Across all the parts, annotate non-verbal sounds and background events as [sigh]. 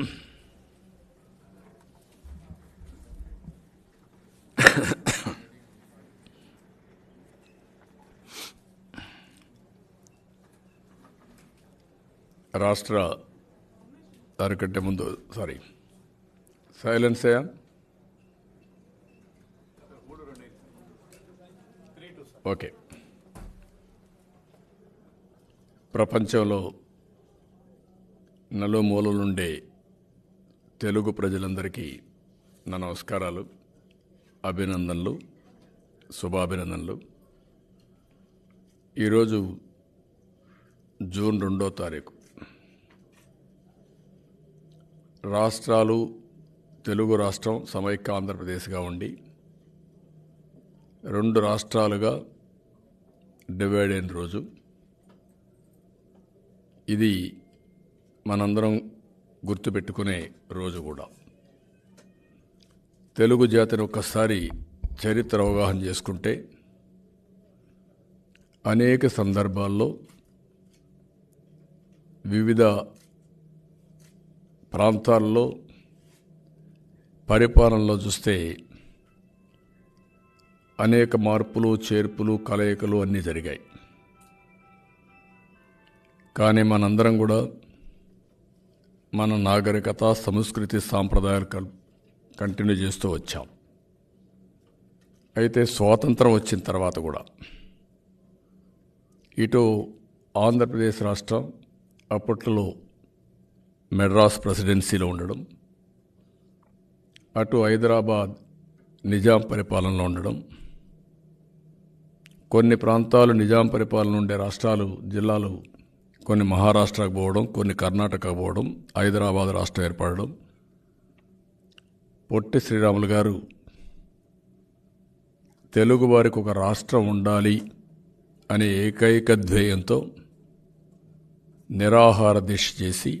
[coughs] రాష్ట్ర దానికంటే ముందు సారీ సైలెన్స్ అయ్యా ఓకే ప్రపంచంలో నలుమూలలుండే తెలుగు ప్రజలందరికీ నా నమస్కారాలు అభినందనలు శుభాభినందనలు ఈరోజు జూన్ రెండో తారీఖు రాష్ట్రాలు తెలుగు రాష్ట్రం సమైక్య ఆంధ్రప్రదేశ్గా ఉండి రెండు రాష్ట్రాలుగా డివైడ్ అయిన రోజు ఇది మనందరం గుర్తుపెట్టుకునే రోజు కూడా తెలుగు జాతిని ఒక్కసారి చరిత్ర అవగాహన చేసుకుంటే అనేక సందర్భాల్లో వివిధ ప్రాంతాల్లో పరిపాలనలో చూస్తే అనేక మార్పులు చేర్పులు కలయికలు అన్నీ జరిగాయి కానీ మనందరం కూడా మన నాగరికత సంస్కృతి సాంప్రదాయాలు కంటిన్యూ చేస్తూ వచ్చాం అయితే స్వాతంత్రం వచ్చిన తర్వాత కూడా ఇటు ఆంధ్రప్రదేశ్ రాష్ట్రం అప్పట్లో మెడ్రాస్ ప్రెసిడెన్సీలో ఉండడం అటు హైదరాబాద్ నిజాం పరిపాలనలో ఉండడం కొన్ని ప్రాంతాలు నిజాం పరిపాలన ఉండే రాష్ట్రాలు జిల్లాలు కొన్ని మహారాష్ట్రకు పోవడం కొన్ని కర్ణాటక పోవడం హైదరాబాద్ రాష్ట్రం ఏర్పడడం పొట్టి శ్రీరాములు గారు తెలుగు వారికి ఒక రాష్ట్రం ఉండాలి అనే ఏకైక ధ్యేయంతో నిరాహార దీక్ష చేసి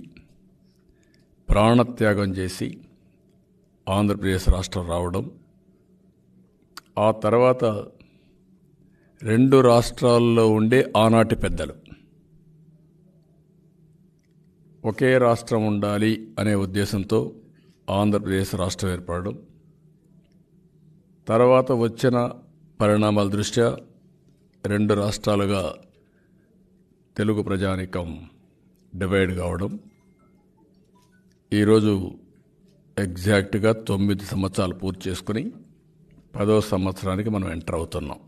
ప్రాణత్యాగం చేసి ఆంధ్రప్రదేశ్ రాష్ట్రం రావడం ఆ తర్వాత రెండు రాష్ట్రాల్లో ఉండే ఆనాటి పెద్దలు ఒకే రాష్ట్రం ఉండాలి అనే ఉద్దేశంతో ఆంధ్రప్రదేశ్ రాష్ట్రం ఏర్పడడం తర్వాత వచ్చిన పరిణామాల దృష్ట్యా రెండు రాష్ట్రాలుగా తెలుగు ప్రజానికం డివైడ్ కావడం ఈరోజు ఎగ్జాక్ట్గా తొమ్మిది సంవత్సరాలు పూర్తి చేసుకుని పదో సంవత్సరానికి మనం ఎంటర్ అవుతున్నాం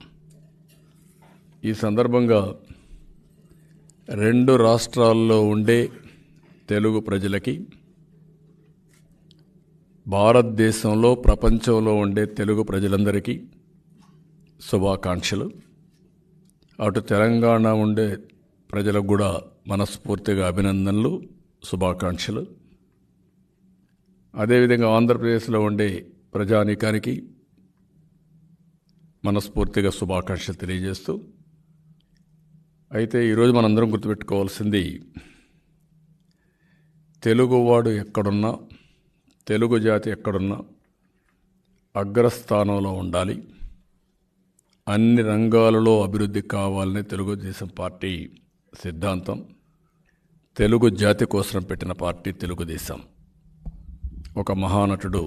ఈ సందర్భంగా రెండు రాష్ట్రాల్లో ఉండే తెలుగు ప్రజలకి భారతదేశంలో ప్రపంచంలో ఉండే తెలుగు ప్రజలందరికీ శుభాకాంక్షలు అటు తెలంగాణ ఉండే ప్రజలకు కూడా మనస్ఫూర్తిగా అభినందనలు శుభాకాంక్షలు అదేవిధంగా ఆంధ్రప్రదేశ్లో ఉండే ప్రజానీకానికి మనస్ఫూర్తిగా శుభాకాంక్షలు తెలియజేస్తూ అయితే ఈరోజు మనందరం గుర్తుపెట్టుకోవాల్సింది తెలుగువాడు ఎక్కడున్నా తెలుగు జాతి ఎక్కడున్నా అగ్రస్థానంలో ఉండాలి అన్ని రంగాలలో అభివృద్ధి కావాలని తెలుగుదేశం పార్టీ సిద్ధాంతం తెలుగు జాతి కోసం పెట్టిన పార్టీ తెలుగుదేశం ఒక మహానటుడు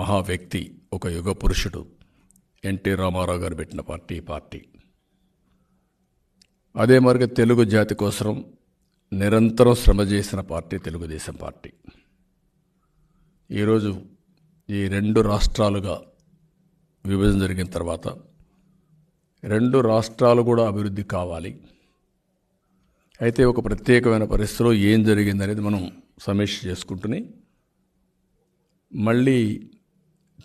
మహా వ్యక్తి ఒక యుగ పురుషుడు ఎన్టీ రామారావు గారు పెట్టిన పార్టీ పార్టీ అదే మరిగా తెలుగు జాతి కోసం నిరంతరం శ్రమ చేసిన పార్టీ తెలుగుదేశం పార్టీ ఈరోజు ఈ రెండు రాష్ట్రాలుగా విభజన జరిగిన తర్వాత రెండు రాష్ట్రాలు కూడా అభివృద్ధి కావాలి అయితే ఒక ప్రత్యేకమైన పరిస్థితిలో ఏం జరిగిందనేది మనం సమీక్ష చేసుకుంటుని మళ్ళీ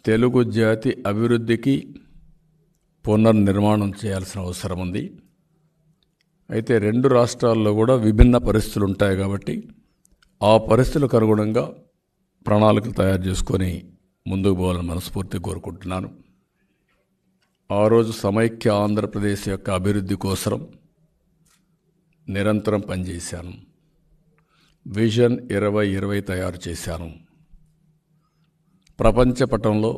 తెలుగు జాతి అభివృద్ధికి పునర్నిర్మాణం చేయాల్సిన అవసరం ఉంది అయితే రెండు రాష్ట్రాల్లో కూడా విభిన్న పరిస్థితులు ఉంటాయి కాబట్టి ఆ పరిస్థితులకు అనుగుణంగా ప్రణాళికలు తయారు చేసుకొని ముందుకు పోవాలని మనస్ఫూర్తి కోరుకుంటున్నాను ఆ రోజు సమైక్య ఆంధ్రప్రదేశ్ యొక్క అభివృద్ధి కోసం నిరంతరం పనిచేశాను విజన్ ఇరవై ఇరవై తయారు చేశాను ప్రపంచ పటంలో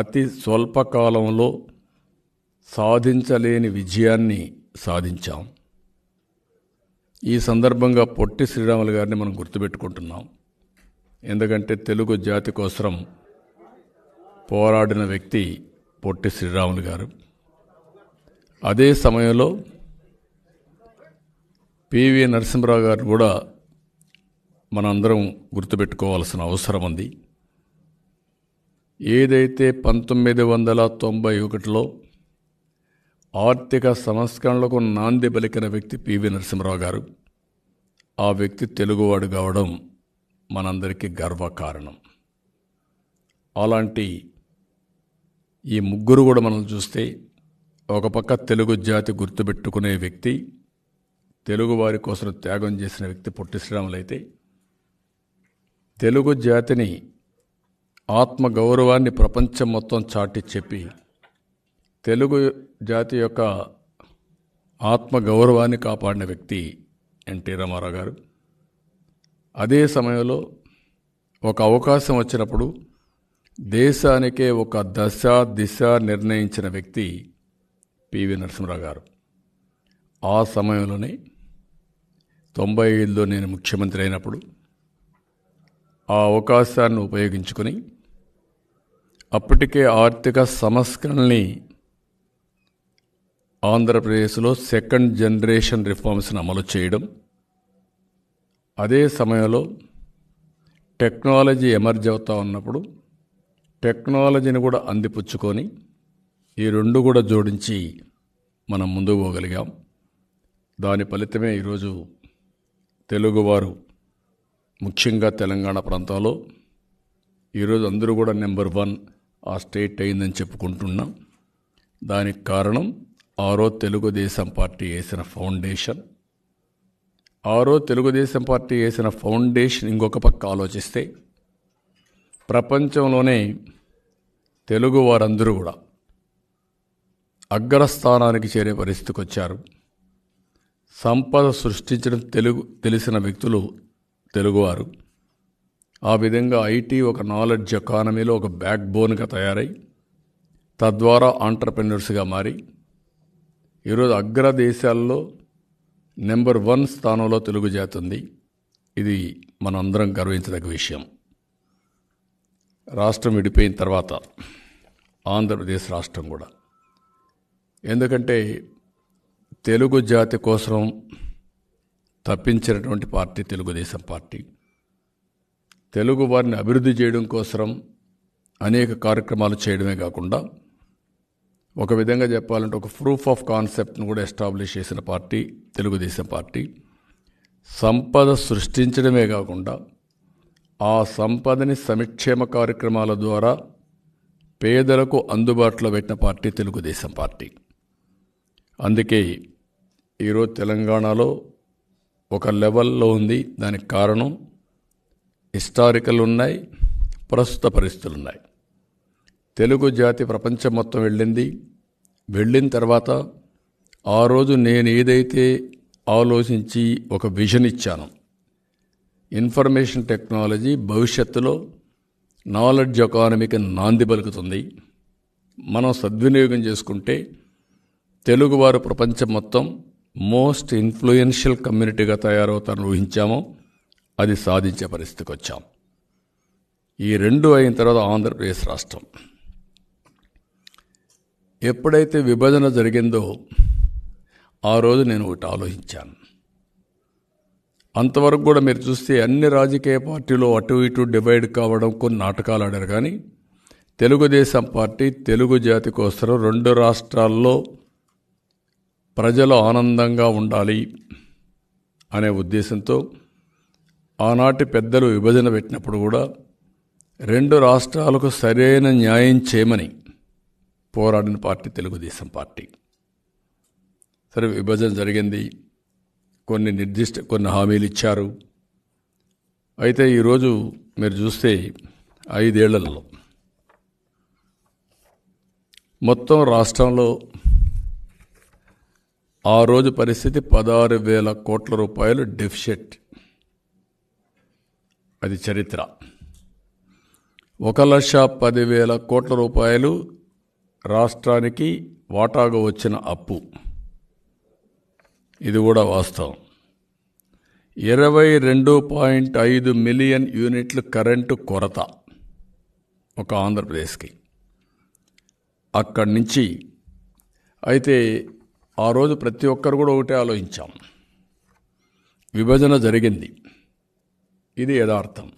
అతి స్వల్పకాలంలో సాధించలేని విజయాన్ని సాధించాం ఈ సందర్భంగా పొట్టి శ్రీరాములు గారిని మనం గుర్తుపెట్టుకుంటున్నాం ఎందుకంటే తెలుగు జాతి కోసం పోరాడిన వ్యక్తి పొట్టి శ్రీరాములు గారు అదే సమయంలో పివి నరసింహరావు గారు కూడా మనందరం గుర్తుపెట్టుకోవాల్సిన అవసరం ఉంది ఏదైతే పంతొమ్మిది వందల తొంభై ఒకటిలో ఆర్థిక సంస్కరణలకు నాంది పలికిన వ్యక్తి పివి నరసింహరావు గారు ఆ వ్యక్తి తెలుగువాడు కావడం మనందరికీ కారణం అలాంటి ఈ ముగ్గురు కూడా మనం చూస్తే ఒక పక్క తెలుగు జాతి గుర్తుపెట్టుకునే వ్యక్తి తెలుగు వారి కోసం త్యాగం చేసిన వ్యక్తి పొట్టి శ్రీరాములైతే తెలుగు జాతిని ఆత్మగౌరవాన్ని ప్రపంచం మొత్తం చాటి చెప్పి తెలుగు జాతి యొక్క ఆత్మగౌరవాన్ని కాపాడిన వ్యక్తి ఎన్టీ రామారావు గారు అదే సమయంలో ఒక అవకాశం వచ్చినప్పుడు దేశానికే ఒక దశ దిశ నిర్ణయించిన వ్యక్తి పివి నరసింహరావు గారు ఆ సమయంలోనే తొంభై ఐదులో నేను ముఖ్యమంత్రి అయినప్పుడు ఆ అవకాశాన్ని ఉపయోగించుకొని అప్పటికే ఆర్థిక సంస్కరణని ఆంధ్రప్రదేశ్లో సెకండ్ జనరేషన్ రిఫార్మ్స్ని అమలు చేయడం అదే సమయంలో టెక్నాలజీ ఎమర్జ్ అవుతూ ఉన్నప్పుడు టెక్నాలజీని కూడా అందిపుచ్చుకొని ఈ రెండు కూడా జోడించి మనం ముందుకు పోగలిగాం దాని ఫలితమే ఈరోజు తెలుగువారు ముఖ్యంగా తెలంగాణ ప్రాంతంలో ఈరోజు అందరూ కూడా నెంబర్ వన్ ఆ స్టేట్ అయిందని చెప్పుకుంటున్నాం దానికి కారణం ఆరో తెలుగుదేశం పార్టీ వేసిన ఫౌండేషన్ ఆరో తెలుగుదేశం పార్టీ వేసిన ఫౌండేషన్ ఇంకొక పక్క ఆలోచిస్తే ప్రపంచంలోనే తెలుగు వారందరూ కూడా అగ్రస్థానానికి చేరే పరిస్థితికి వచ్చారు సంపద సృష్టించడం తెలుగు తెలిసిన వ్యక్తులు తెలుగువారు ఆ విధంగా ఐటీ ఒక నాలెడ్జ్ ఎకానమీలో ఒక బ్యాక్ బోన్గా తయారై తద్వారా ఆంటర్ప్రెన్యూర్స్గా మారి ఈరోజు అగ్ర దేశాల్లో నెంబర్ వన్ స్థానంలో తెలుగు జాతి ఉంది ఇది మనందరం గర్వించదగ్గ విషయం రాష్ట్రం విడిపోయిన తర్వాత ఆంధ్రప్రదేశ్ రాష్ట్రం కూడా ఎందుకంటే తెలుగు జాతి కోసం తప్పించినటువంటి పార్టీ తెలుగుదేశం పార్టీ తెలుగు వారిని అభివృద్ధి చేయడం కోసం అనేక కార్యక్రమాలు చేయడమే కాకుండా ఒక విధంగా చెప్పాలంటే ఒక ప్రూఫ్ ఆఫ్ కాన్సెప్ట్ను కూడా ఎస్టాబ్లిష్ చేసిన పార్టీ తెలుగుదేశం పార్టీ సంపద సృష్టించడమే కాకుండా ఆ సంపదని సమిక్షేమ కార్యక్రమాల ద్వారా పేదలకు అందుబాటులో పెట్టిన పార్టీ తెలుగుదేశం పార్టీ అందుకే ఈరోజు తెలంగాణలో ఒక లెవెల్లో ఉంది దానికి కారణం హిస్టారికల్ ఉన్నాయి ప్రస్తుత పరిస్థితులు ఉన్నాయి తెలుగు జాతి ప్రపంచం మొత్తం వెళ్ళింది వెళ్ళిన తర్వాత ఆ రోజు నేను ఏదైతే ఆలోచించి ఒక విజన్ ఇచ్చాను ఇన్ఫర్మేషన్ టెక్నాలజీ భవిష్యత్తులో నాలెడ్జ్ ఎకానమీకి నాంది పలుకుతుంది మనం సద్వినియోగం చేసుకుంటే తెలుగువారు ప్రపంచం మొత్తం మోస్ట్ ఇన్ఫ్లుయెన్షియల్ కమ్యూనిటీగా తయారవుతారని ఊహించామో అది సాధించే పరిస్థితికి వచ్చాం ఈ రెండు అయిన తర్వాత ఆంధ్రప్రదేశ్ రాష్ట్రం ఎప్పుడైతే విభజన జరిగిందో ఆ రోజు నేను ఒకటి ఆలోచించాను అంతవరకు కూడా మీరు చూస్తే అన్ని రాజకీయ పార్టీలు అటు ఇటు డివైడ్ కావడం కొన్ని నాటకాలు ఆడారు కానీ తెలుగుదేశం పార్టీ తెలుగు జాతి కోసం రెండు రాష్ట్రాల్లో ప్రజలు ఆనందంగా ఉండాలి అనే ఉద్దేశంతో ఆనాటి పెద్దలు విభజన పెట్టినప్పుడు కూడా రెండు రాష్ట్రాలకు సరైన న్యాయం చేయమని పోరాడిన పార్టీ తెలుగుదేశం పార్టీ సరే విభజన జరిగింది కొన్ని నిర్దిష్ట కొన్ని హామీలు ఇచ్చారు అయితే ఈరోజు మీరు చూస్తే ఐదేళ్లలో మొత్తం రాష్ట్రంలో ఆ రోజు పరిస్థితి పదహారు వేల కోట్ల రూపాయలు డెఫిషిట్ అది చరిత్ర ఒక లక్ష పదివేల కోట్ల రూపాయలు రాష్ట్రానికి వాటాగా వచ్చిన అప్పు ఇది కూడా వాస్తవం ఇరవై రెండు పాయింట్ ఐదు మిలియన్ యూనిట్లు కరెంటు కొరత ఒక ఆంధ్రప్రదేశ్కి అక్కడి నుంచి అయితే ఆ రోజు ప్రతి ఒక్కరు కూడా ఒకటే ఆలోచించాం విభజన జరిగింది ఇది యథార్థం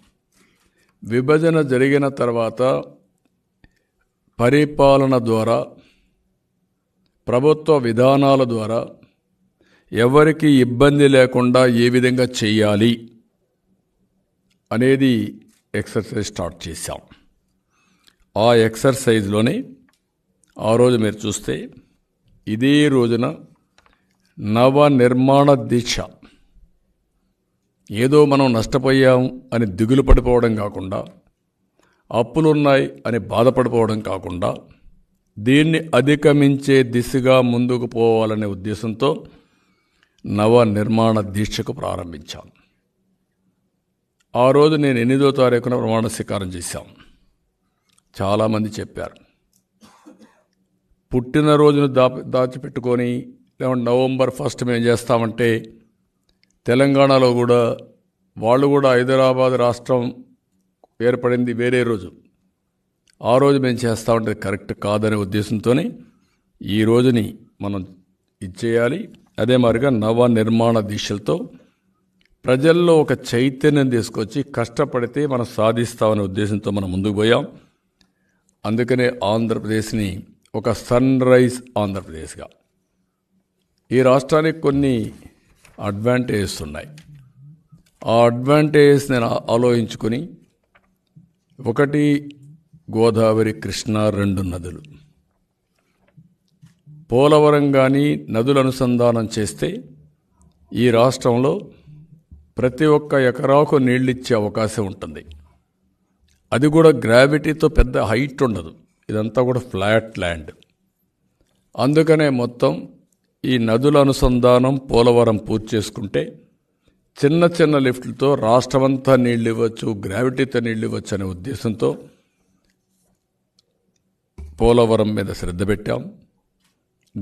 విభజన జరిగిన తర్వాత పరిపాలన ద్వారా ప్రభుత్వ విధానాల ద్వారా ఎవరికి ఇబ్బంది లేకుండా ఏ విధంగా చేయాలి అనేది ఎక్సర్సైజ్ స్టార్ట్ చేశాం ఆ ఎక్సర్సైజ్లోనే ఆ రోజు మీరు చూస్తే ఇదే రోజున నవ నిర్మాణ దీక్ష ఏదో మనం నష్టపోయాం అని దిగులు పడిపోవడం కాకుండా అప్పులున్నాయి అని బాధపడిపోవడం కాకుండా దీన్ని అధిగమించే దిశగా ముందుకు పోవాలనే ఉద్దేశంతో నవ నిర్మాణ దీక్షకు ప్రారంభించాం ఆ రోజు నేను ఎనిమిదో తారీఖున ప్రమాణ స్వీకారం చేశాం చాలామంది చెప్పారు పుట్టినరోజును దా దాచిపెట్టుకొని లేకుంటే నవంబర్ ఫస్ట్ మేము చేస్తామంటే తెలంగాణలో కూడా వాళ్ళు కూడా హైదరాబాద్ రాష్ట్రం ఏర్పడింది వేరే రోజు ఆ రోజు మేము చేస్తూ ఉంటే కరెక్ట్ కాదనే ఉద్దేశంతోనే ఈ రోజుని మనం ఇచ్చేయాలి అదే మాదిరిగా నవ నిర్మాణ దీక్షలతో ప్రజల్లో ఒక చైతన్యం తీసుకొచ్చి కష్టపడితే మనం సాధిస్తామనే ఉద్దేశంతో మనం ముందుకు పోయాం అందుకనే ఆంధ్రప్రదేశ్ని ఒక సన్ రైజ్ ఆంధ్రప్రదేశ్గా ఈ రాష్ట్రానికి కొన్ని అడ్వాంటేజెస్ ఉన్నాయి ఆ అడ్వాంటేజెస్ నేను ఆలోచించుకొని ఒకటి గోదావరి కృష్ణా రెండు నదులు పోలవరం కానీ నదులు అనుసంధానం చేస్తే ఈ రాష్ట్రంలో ప్రతి ఒక్క ఎకరాకు నీళ్ళిచ్చే అవకాశం ఉంటుంది అది కూడా గ్రావిటీతో పెద్ద హైట్ ఉండదు ఇదంతా కూడా ఫ్లాట్ ల్యాండ్ అందుకనే మొత్తం ఈ నదుల అనుసంధానం పోలవరం పూర్తి చేసుకుంటే చిన్న చిన్న లిఫ్ట్లతో రాష్ట్రమంతా నీళ్ళు ఇవ్వచ్చు గ్రావిటీతో నీళ్ళు ఇవ్వచ్చు అనే ఉద్దేశంతో పోలవరం మీద శ్రద్ధ పెట్టాం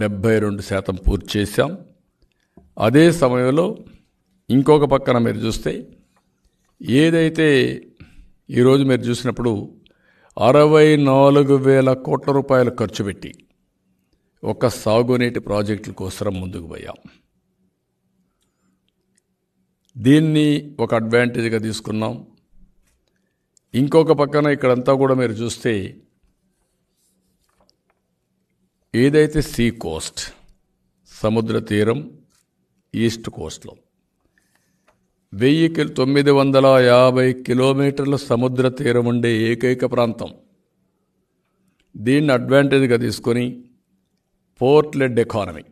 డెబ్భై రెండు శాతం పూర్తి చేశాం అదే సమయంలో ఇంకొక పక్కన మీరు చూస్తే ఏదైతే ఈరోజు మీరు చూసినప్పుడు అరవై నాలుగు వేల కోట్ల రూపాయలు ఖర్చు పెట్టి ఒక సాగునీటి ప్రాజెక్టుల కోసం ముందుకు పోయాం దీన్ని ఒక అడ్వాంటేజ్గా తీసుకున్నాం ఇంకొక పక్కన ఇక్కడంతా కూడా మీరు చూస్తే ఏదైతే సీ కోస్ట్ సముద్ర తీరం ఈస్ట్ కోస్ట్లో వెయ్యి కి తొమ్మిది వందల యాభై కిలోమీటర్ల సముద్ర తీరం ఉండే ఏకైక ప్రాంతం దీన్ని అడ్వాంటేజ్గా తీసుకొని పోర్ట్లెడ్ ఎకానమీ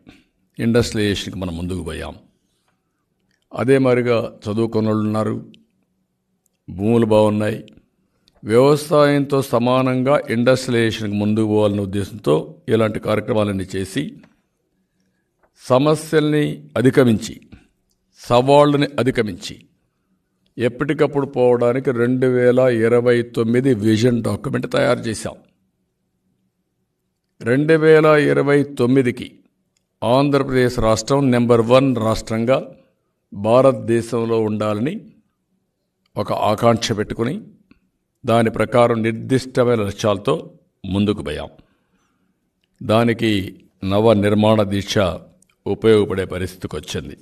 ఇండస్ట్రియేషన్కి మనం ముందుకు పోయాం అదే మాదిరిగా చదువుకున్న వాళ్ళు ఉన్నారు భూములు బాగున్నాయి వ్యవసాయంతో సమానంగా ఇండస్ట్రియలైజేషన్కి ముందుకు పోవాలనే ఉద్దేశంతో ఇలాంటి కార్యక్రమాలన్నీ చేసి సమస్యల్ని అధిగమించి సవాళ్ళని అధిగమించి ఎప్పటికప్పుడు పోవడానికి రెండు వేల ఇరవై తొమ్మిది విజన్ డాక్యుమెంట్ తయారు చేశాం రెండు వేల ఇరవై తొమ్మిదికి ఆంధ్రప్రదేశ్ రాష్ట్రం నెంబర్ వన్ రాష్ట్రంగా భారతదేశంలో ఉండాలని ఒక ఆకాంక్ష పెట్టుకుని దాని ప్రకారం నిర్దిష్టమైన లక్ష్యాలతో ముందుకు పోయాం దానికి నవ నిర్మాణ దీక్ష ఉపయోగపడే పరిస్థితికి వచ్చింది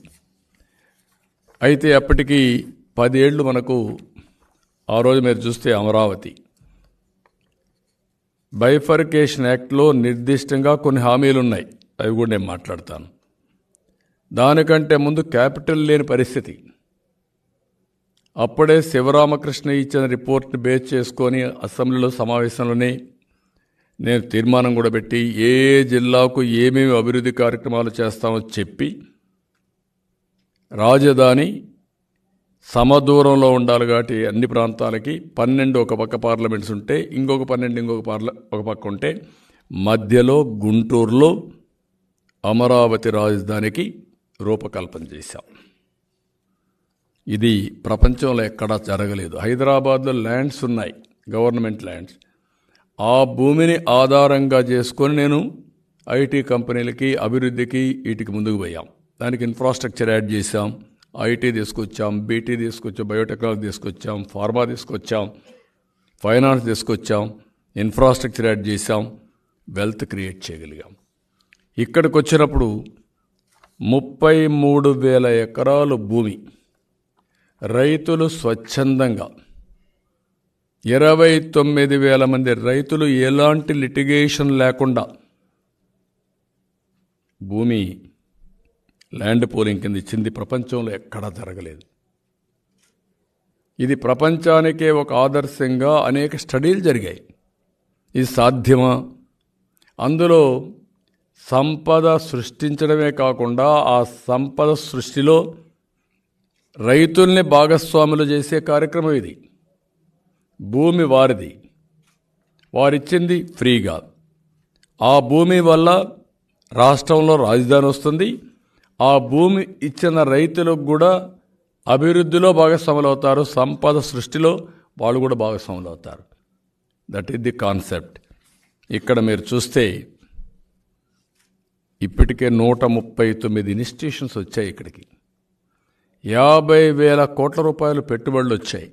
అయితే అప్పటికీ పదేళ్ళు మనకు ఆ రోజు మీరు చూస్తే అమరావతి బైఫర్కేషన్ యాక్ట్లో నిర్దిష్టంగా కొన్ని హామీలు ఉన్నాయి అవి కూడా నేను మాట్లాడతాను దానికంటే ముందు క్యాపిటల్ లేని పరిస్థితి అప్పుడే శివరామకృష్ణ ఇచ్చిన రిపోర్ట్ని బేస్ చేసుకొని అసెంబ్లీలో సమావేశంలోనే నేను తీర్మానం కూడా పెట్టి ఏ జిల్లాకు ఏమేమి అభివృద్ధి కార్యక్రమాలు చేస్తామో చెప్పి రాజధాని సమదూరంలో ఉండాలి కాబట్టి అన్ని ప్రాంతాలకి పన్నెండు ఒక పక్క పార్లమెంట్స్ ఉంటే ఇంకొక పన్నెండు ఇంకొక పార్ల ఒక పక్క ఉంటే మధ్యలో గుంటూరులో అమరావతి రాజధానికి రూపకల్పన చేశాం ఇది ప్రపంచంలో ఎక్కడా జరగలేదు హైదరాబాద్లో ల్యాండ్స్ ఉన్నాయి గవర్నమెంట్ ల్యాండ్స్ ఆ భూమిని ఆధారంగా చేసుకొని నేను ఐటీ కంపెనీలకి అభివృద్ధికి వీటికి ముందుకు పోయాం దానికి ఇన్ఫ్రాస్ట్రక్చర్ యాడ్ చేసాం ఐటీ తీసుకొచ్చాం బీటీ తీసుకొచ్చాం బయోటెక్నాలజీ తీసుకొచ్చాం ఫార్మా తీసుకొచ్చాం ఫైనాన్స్ తీసుకొచ్చాం ఇన్ఫ్రాస్ట్రక్చర్ యాడ్ చేసాం వెల్త్ క్రియేట్ చేయగలిగాం ఇక్కడికి వచ్చినప్పుడు ముప్పై మూడు వేల ఎకరాలు భూమి రైతులు స్వచ్ఛందంగా ఇరవై తొమ్మిది వేల మంది రైతులు ఎలాంటి లిటిగేషన్ లేకుండా భూమి ల్యాండ్ పోలింగ్ కింద ఇచ్చింది ప్రపంచంలో ఎక్కడా జరగలేదు ఇది ప్రపంచానికే ఒక ఆదర్శంగా అనేక స్టడీలు జరిగాయి ఇది సాధ్యమా అందులో సంపద సృష్టించడమే కాకుండా ఆ సంపద సృష్టిలో రైతుల్ని భాగస్వాములు చేసే కార్యక్రమం ఇది భూమి వారిది వారిచ్చింది ఫ్రీగా ఆ భూమి వల్ల రాష్ట్రంలో రాజధాని వస్తుంది ఆ భూమి ఇచ్చిన రైతులకు కూడా అభివృద్ధిలో భాగస్వాములు అవుతారు సంపద సృష్టిలో వాళ్ళు కూడా భాగస్వాములు అవుతారు దట్ ఈస్ ది కాన్సెప్ట్ ఇక్కడ మీరు చూస్తే ఇప్పటికే నూట ముప్పై తొమ్మిది ఇన్స్టిట్యూషన్స్ వచ్చాయి ఇక్కడికి యాభై వేల కోట్ల రూపాయలు పెట్టుబడులు వచ్చాయి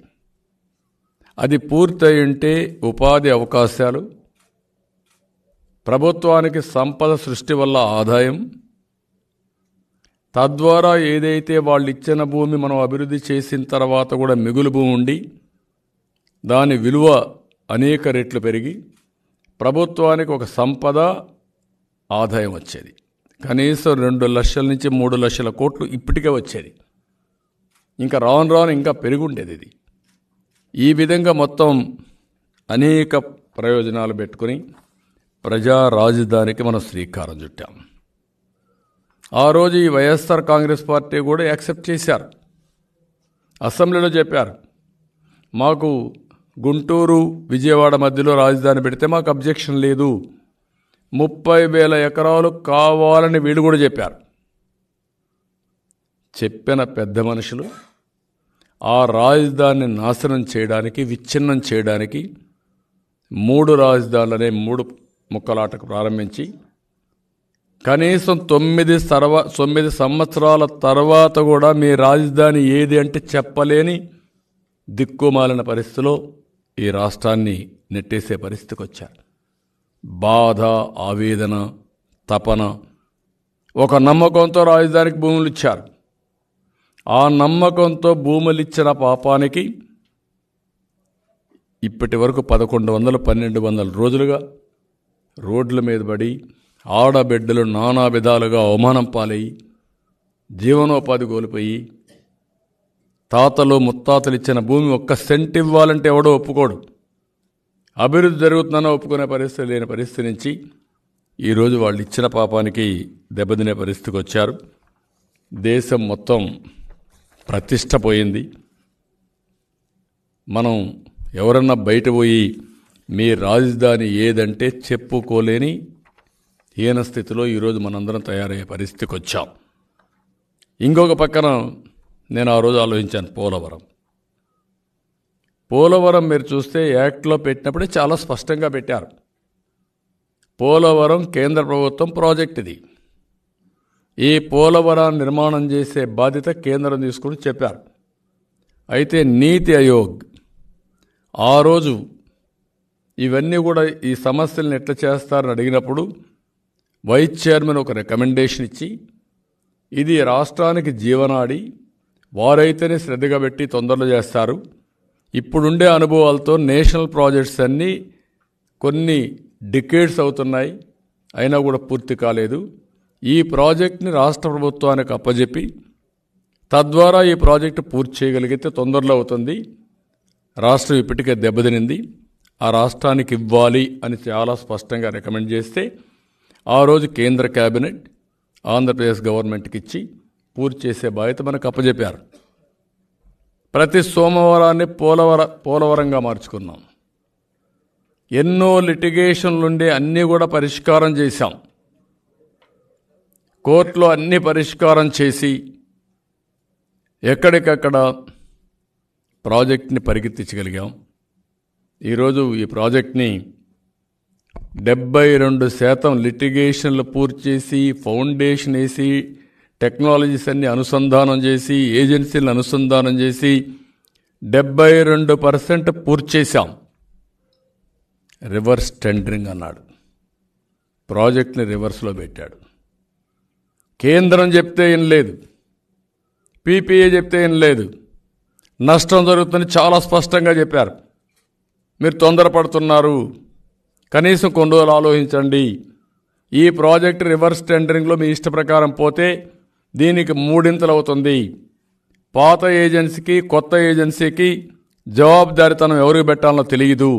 అది పూర్తయింటే ఉపాధి అవకాశాలు ప్రభుత్వానికి సంపద సృష్టి వల్ల ఆదాయం తద్వారా ఏదైతే వాళ్ళు ఇచ్చిన భూమి మనం అభివృద్ధి చేసిన తర్వాత కూడా మిగులు భూమి ఉండి దాని విలువ అనేక రెట్లు పెరిగి ప్రభుత్వానికి ఒక సంపద ఆదాయం వచ్చేది కనీసం రెండు లక్షల నుంచి మూడు లక్షల కోట్లు ఇప్పటికే వచ్చేది ఇంకా రాను రాను ఇంకా పెరుగుండేది ఇది ఈ విధంగా మొత్తం అనేక ప్రయోజనాలు పెట్టుకుని ప్రజా రాజధానికి మనం శ్రీకారం చుట్టాం ఆ రోజు ఈ వైఎస్ఆర్ కాంగ్రెస్ పార్టీ కూడా యాక్సెప్ట్ చేశారు అసెంబ్లీలో చెప్పారు మాకు గుంటూరు విజయవాడ మధ్యలో రాజధాని పెడితే మాకు అబ్జెక్షన్ లేదు ముప్పై వేల ఎకరాలు కావాలని వీళ్ళు కూడా చెప్పారు చెప్పిన పెద్ద మనుషులు ఆ రాజధానిని నాశనం చేయడానికి విచ్ఛిన్నం చేయడానికి మూడు రాజధానులనే మూడు ముక్కలాటకు ప్రారంభించి కనీసం తొమ్మిది సర్వ తొమ్మిది సంవత్సరాల తర్వాత కూడా మీ రాజధాని ఏది అంటే చెప్పలేని దిక్కుమాలిన పరిస్థితిలో ఈ రాష్ట్రాన్ని నెట్టేసే పరిస్థితికి వచ్చారు బాధ ఆవేదన తపన ఒక నమ్మకంతో రాజధానికి భూములు ఇచ్చారు ఆ నమ్మకంతో భూములు ఇచ్చిన పాపానికి ఇప్పటి వరకు పదకొండు వందల పన్నెండు వందల రోజులుగా రోడ్ల మీద పడి ఆడబిడ్డలు నానా విధాలుగా అవమానం పాలయ్యి జీవనోపాధి కోల్పోయి తాతలు ముత్తాతలు ఇచ్చిన భూమి ఒక్క సెంట్ ఇవ్వాలంటే ఎవడో ఒప్పుకోడు అభివృద్ధి జరుగుతుందన్న ఒప్పుకునే పరిస్థితి లేని పరిస్థితి నుంచి ఈరోజు వాళ్ళు ఇచ్చిన పాపానికి దెబ్బతినే పరిస్థితికి వచ్చారు దేశం మొత్తం ప్రతిష్ట పోయింది మనం ఎవరన్నా బయట పోయి మీ రాజధాని ఏదంటే చెప్పుకోలేని ఈయన స్థితిలో ఈరోజు మనందరం తయారయ్యే పరిస్థితికి వచ్చాం ఇంకొక పక్కన నేను ఆ రోజు ఆలోచించాను పోలవరం పోలవరం మీరు చూస్తే యాక్ట్లో పెట్టినప్పుడే చాలా స్పష్టంగా పెట్టారు పోలవరం కేంద్ర ప్రభుత్వం ప్రాజెక్ట్ ఇది ఈ పోలవరం నిర్మాణం చేసే బాధ్యత కేంద్రం తీసుకుని చెప్పారు అయితే నీతి ఆయోగ్ ఆ రోజు ఇవన్నీ కూడా ఈ సమస్యలను ఎట్లా చేస్తారని అడిగినప్పుడు వైస్ చైర్మన్ ఒక రికమెండేషన్ ఇచ్చి ఇది రాష్ట్రానికి జీవనాడి వారైతేనే శ్రద్ధగా పెట్టి తొందరలో చేస్తారు ఇప్పుడుండే అనుభవాలతో నేషనల్ ప్రాజెక్ట్స్ అన్నీ కొన్ని డికేడ్స్ అవుతున్నాయి అయినా కూడా పూర్తి కాలేదు ఈ ప్రాజెక్ట్ని రాష్ట్ర ప్రభుత్వానికి అప్పజెప్పి తద్వారా ఈ ప్రాజెక్టు పూర్తి చేయగలిగితే తొందరలో అవుతుంది రాష్ట్రం ఇప్పటికే దెబ్బతినింది ఆ రాష్ట్రానికి ఇవ్వాలి అని చాలా స్పష్టంగా రికమెండ్ చేస్తే ఆ రోజు కేంద్ర క్యాబినెట్ ఆంధ్రప్రదేశ్ గవర్నమెంట్కి ఇచ్చి పూర్తి చేసే బాధ్యత మనకు అప్పజెప్పారు ప్రతి సోమవారాన్ని పోలవర పోలవరంగా మార్చుకున్నాం ఎన్నో లిటిగేషన్లుండి అన్నీ కూడా పరిష్కారం చేశాం కోర్టులో అన్ని పరిష్కారం చేసి ఎక్కడికక్కడ ప్రాజెక్ట్ని పరిగెత్తించగలిగాం ఈరోజు ఈ ప్రాజెక్ట్ని డెబ్బై రెండు శాతం లిటిగేషన్లు పూర్తి చేసి ఫౌండేషన్ వేసి టెక్నాలజీస్ అన్ని అనుసంధానం చేసి ఏజెన్సీలను అనుసంధానం చేసి డెబ్బై రెండు పర్సెంట్ పూర్తి చేశాం రివర్స్ టెండరింగ్ అన్నాడు ప్రాజెక్ట్ని రివర్స్లో పెట్టాడు కేంద్రం చెప్తే ఏం లేదు పీపీఏ చెప్తే ఏం లేదు నష్టం జరుగుతుంది చాలా స్పష్టంగా చెప్పారు మీరు తొందరపడుతున్నారు కనీసం కొన్ని రోజులు ఆలోచించండి ఈ ప్రాజెక్ట్ రివర్స్ టెండరింగ్లో మీ ఇష్ట ప్రకారం పోతే దీనికి మూడింతలు అవుతుంది పాత ఏజెన్సీకి కొత్త ఏజెన్సీకి జవాబుదారితనం ఎవరికి పెట్టాలో తెలియదు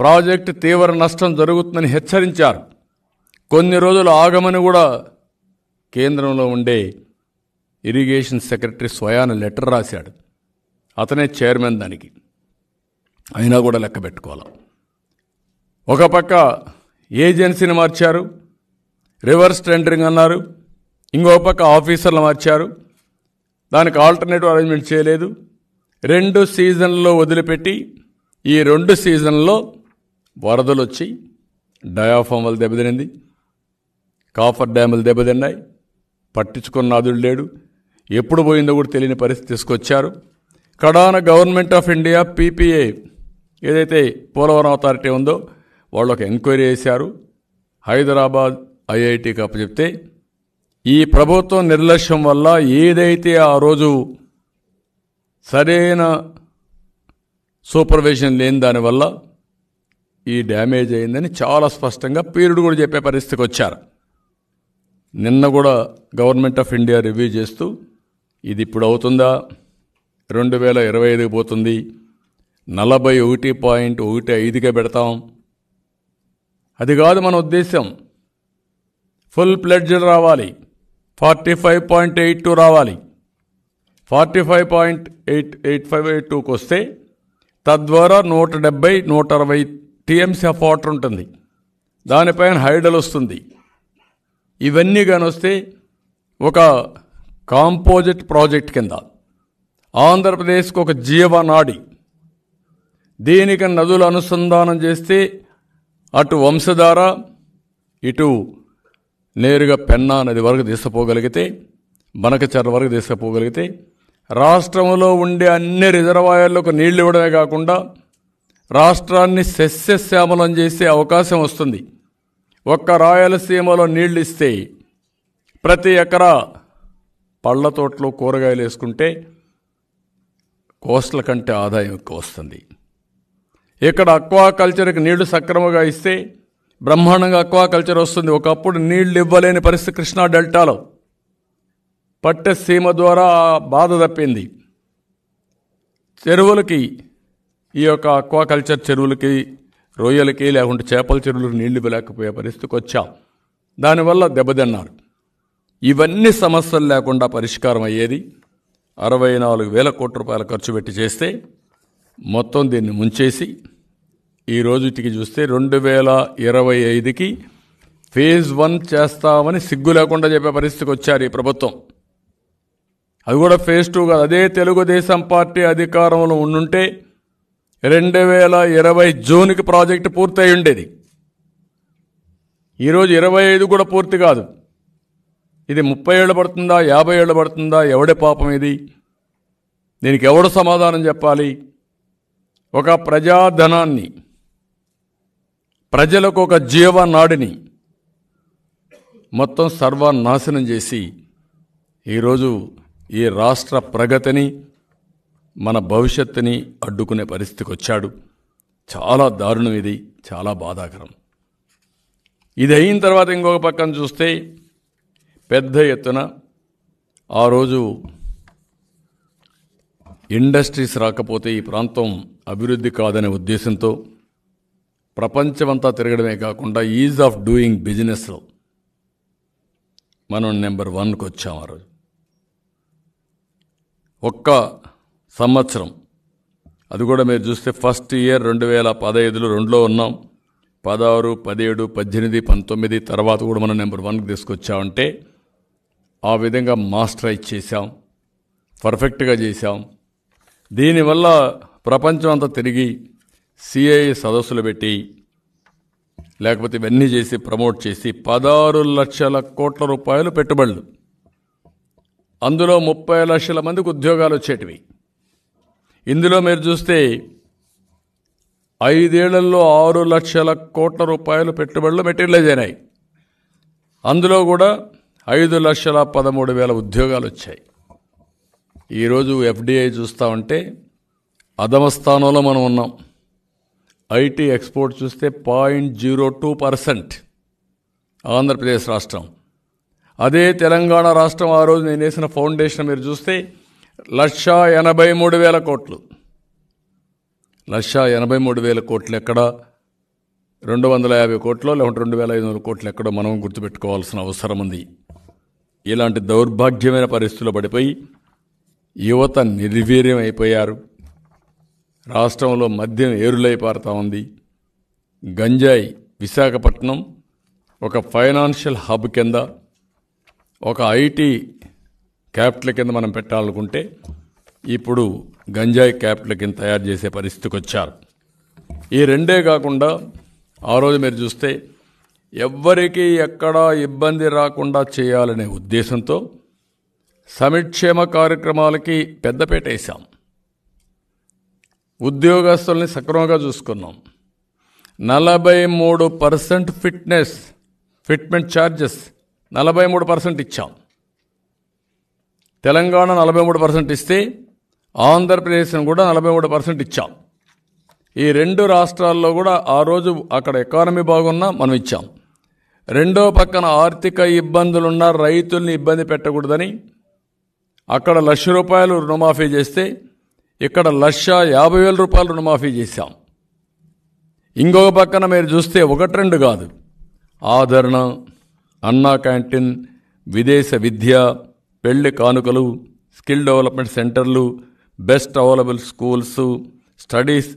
ప్రాజెక్టు తీవ్ర నష్టం జరుగుతుందని హెచ్చరించారు కొన్ని రోజులు ఆగమని కూడా కేంద్రంలో ఉండే ఇరిగేషన్ సెక్రటరీ స్వయాన లెటర్ రాశాడు అతనే చైర్మన్ దానికి అయినా కూడా లెక్క పెట్టుకోవాలి ఒక పక్క ఏజెన్సీని మార్చారు రివర్స్ టెండరింగ్ అన్నారు ఇంకో పక్క ఆఫీసర్లు మార్చారు దానికి ఆల్టర్నేటివ్ అరేంజ్మెంట్ చేయలేదు రెండు సీజన్లో వదిలిపెట్టి ఈ రెండు సీజన్లో వరదలు వచ్చి డయాఫామ్ వల్ల దెబ్బతినింది కాఫర్ డ్యాములు దెబ్బతిన్నాయి పట్టించుకున్న నాదుడు లేడు ఎప్పుడు పోయిందో కూడా తెలియని పరిస్థితి తీసుకొచ్చారు కడాన గవర్నమెంట్ ఆఫ్ ఇండియా పీపీఏ ఏదైతే పోలవరం అథారిటీ ఉందో వాళ్ళు ఒక ఎంక్వైరీ చేశారు హైదరాబాద్ ఐఐటికి అప్పచెప్తే ఈ ప్రభుత్వం నిర్లక్ష్యం వల్ల ఏదైతే ఆ రోజు సరైన సూపర్విజన్ లేని దానివల్ల ఈ డ్యామేజ్ అయిందని చాలా స్పష్టంగా పీరియడ్ కూడా చెప్పే పరిస్థితికి వచ్చారు నిన్న కూడా గవర్నమెంట్ ఆఫ్ ఇండియా రివ్యూ చేస్తూ ఇది ఇప్పుడు అవుతుందా రెండు వేల ఇరవై ఐదుకి పోతుంది నలభై ఒకటి పాయింట్ ఒకటి ఐదుకే పెడతాం అది కాదు మన ఉద్దేశం ఫుల్ ప్లెడ్జ్డ్ రావాలి forty five point eight two రావాలి forty five point eight eight five eight టూకి వస్తే తద్వారా నూట డెబ్బై నూట అరవై టీఎంసీ ఆఫ్ వాటర్ ఉంటుంది దానిపైన హైడల్ వస్తుంది ఇవన్నీ కానీ వస్తే ఒక కాంపోజిట్ ప్రాజెక్ట్ కింద ఆంధ్రప్రదేశ్కు ఒక జీవనాడి దీనికి నదులు అనుసంధానం చేస్తే అటు వంశధార ఇటు నేరుగా పెన్నా నది వరకు తీసుకుపోగలిగితే బనకచర్ల వరకు తీసుకుపోగలిగితే రాష్ట్రంలో ఉండే అన్ని రిజర్వాయర్లకు నీళ్లు ఇవ్వడమే కాకుండా రాష్ట్రాన్ని సస్యశ్యామలం చేసే అవకాశం వస్తుంది ఒక్క రాయలసీమలో నీళ్లు ఇస్తే ప్రతి ఎకరా పళ్ళ తోటలో కూరగాయలు వేసుకుంటే కోస్టల కంటే ఆదాయం ఎక్కువ వస్తుంది ఇక్కడ అక్వాకల్చర్కి నీళ్లు సక్రమంగా ఇస్తే బ్రహ్మాండంగా అక్వాకల్చర్ వస్తుంది ఒకప్పుడు నీళ్లు ఇవ్వలేని పరిస్థితి కృష్ణా డెల్టాలో పట్టె సీమ ద్వారా బాధ తప్పింది చెరువులకి ఈ యొక్క అక్వాకల్చర్ చెరువులకి రొయ్యలకి లేకుంటే చేపల చెరువులకు నీళ్లు ఇవ్వలేకపోయే పరిస్థితికి వచ్చాం దానివల్ల దెబ్బతిన్నారు ఇవన్నీ సమస్యలు లేకుండా పరిష్కారం అయ్యేది అరవై నాలుగు వేల కోట్ల రూపాయలు ఖర్చు పెట్టి చేస్తే మొత్తం దీన్ని ముంచేసి ఈ రోజుటికి చూస్తే రెండు వేల ఇరవై ఐదుకి ఫేజ్ వన్ చేస్తామని సిగ్గు లేకుండా చెప్పే పరిస్థితికి వచ్చారు ఈ ప్రభుత్వం అది కూడా ఫేజ్ టూ కాదు అదే తెలుగుదేశం పార్టీ అధికారంలో ఉండుంటే రెండు వేల ఇరవై జూన్కి ప్రాజెక్టు పూర్తయి ఉండేది ఈరోజు ఇరవై ఐదు కూడా పూర్తి కాదు ఇది ముప్పై ఏళ్ళు పడుతుందా యాభై ఏళ్ళు పడుతుందా ఎవడి పాపం ఇది దీనికి ఎవడు సమాధానం చెప్పాలి ఒక ప్రజాధనాన్ని ప్రజలకు ఒక జీవనాడిని మొత్తం సర్వనాశనం చేసి ఈరోజు ఈ రాష్ట్ర ప్రగతిని మన భవిష్యత్తుని అడ్డుకునే పరిస్థితికి వచ్చాడు చాలా దారుణం ఇది చాలా బాధాకరం ఇది అయిన తర్వాత ఇంకొక పక్కన చూస్తే పెద్ద ఎత్తున ఆ రోజు ఇండస్ట్రీస్ రాకపోతే ఈ ప్రాంతం అభివృద్ధి కాదనే ఉద్దేశంతో ప్రపంచమంతా తిరగడమే కాకుండా ఈజ్ ఆఫ్ డూయింగ్ బిజినెస్లో మనం నెంబర్ వన్కి వచ్చాం ఆ రోజు ఒక్క సంవత్సరం అది కూడా మీరు చూస్తే ఫస్ట్ ఇయర్ రెండు వేల పదహైదులో రెండులో ఉన్నాం పదహారు పదిహేడు పద్దెనిమిది పంతొమ్మిది తర్వాత కూడా మనం నెంబర్ వన్కి తీసుకొచ్చామంటే ఆ విధంగా మాస్టరైజ్ చేశాం పర్ఫెక్ట్గా చేశాం దీనివల్ల ప్రపంచం అంతా తిరిగి సిఐ సదస్సులు పెట్టి లేకపోతే ఇవన్నీ చేసి ప్రమోట్ చేసి పదహారు లక్షల కోట్ల రూపాయలు పెట్టుబడులు అందులో ముప్పై లక్షల మందికి ఉద్యోగాలు వచ్చేటివి ఇందులో మీరు చూస్తే ఐదేళ్లలో ఆరు లక్షల కోట్ల రూపాయలు పెట్టుబడులు మెటీరియలైజ్ అయినాయి అందులో కూడా ఐదు లక్షల పదమూడు వేల ఉద్యోగాలు వచ్చాయి ఈరోజు ఎఫ్డిఐ చూస్తా ఉంటే అధమ స్థానంలో మనం ఉన్నాం ఐటీ ఎక్స్పోర్ట్ చూస్తే point zero two percent Andhra Pradesh రాష్ట్రం అదే తెలంగాణ రాష్ట్రం ఆ రోజు నేను వేసిన ఫౌండేషన్ మీరు చూస్తే లక్ష ఎనభై మూడు వేల కోట్లు లక్ష ఎనభై మూడు వేల కోట్లు ఎక్కడ రెండు వందల యాభై కోట్లు లేకుంటే రెండు వేల ఐదు వందల కోట్లు ఎక్కడో మనం గుర్తుపెట్టుకోవాల్సిన అవసరం ఉంది ఇలాంటి దౌర్భాగ్యమైన పరిస్థితులు పడిపోయి యువత నిర్వీర్యం అయిపోయారు రాష్ట్రంలో మద్యం ఏరులై ఉంది గంజాయి విశాఖపట్నం ఒక ఫైనాన్షియల్ హబ్ కింద ఒక ఐటీ క్యాపిటల్ కింద మనం పెట్టాలనుకుంటే ఇప్పుడు గంజాయి క్యాపిటల్ కింద తయారు చేసే పరిస్థితికి వచ్చారు ఈ రెండే కాకుండా ఆ రోజు మీరు చూస్తే ఎవ్వరికీ ఎక్కడా ఇబ్బంది రాకుండా చేయాలనే ఉద్దేశంతో సమిక్షేమ కార్యక్రమాలకి పెద్దపేట వేశాం ఉద్యోగస్తుల్ని సక్రమంగా చూసుకున్నాం నలభై మూడు పర్సెంట్ ఫిట్నెస్ ఫిట్మెంట్ ఛార్జెస్ నలభై మూడు పర్సెంట్ ఇచ్చాం తెలంగాణ నలభై మూడు పర్సెంట్ ఇస్తే ఆంధ్రప్రదేశ్ కూడా నలభై మూడు పర్సెంట్ ఇచ్చాం ఈ రెండు రాష్ట్రాల్లో కూడా ఆ రోజు అక్కడ ఎకానమీ బాగున్నా మనం ఇచ్చాం రెండో పక్కన ఆర్థిక ఇబ్బందులున్న రైతుల్ని ఇబ్బంది పెట్టకూడదని అక్కడ లక్ష రూపాయలు రుణమాఫీ చేస్తే ఇక్కడ లక్ష యాభై వేల రూపాయలు రుణమాఫీ చేశాం ఇంకొక పక్కన మీరు చూస్తే ఒకటి రెండు కాదు ఆదరణ అన్నా క్యాంటీన్ విదేశ విద్య పెళ్లి కానుకలు స్కిల్ డెవలప్మెంట్ సెంటర్లు best available schools studies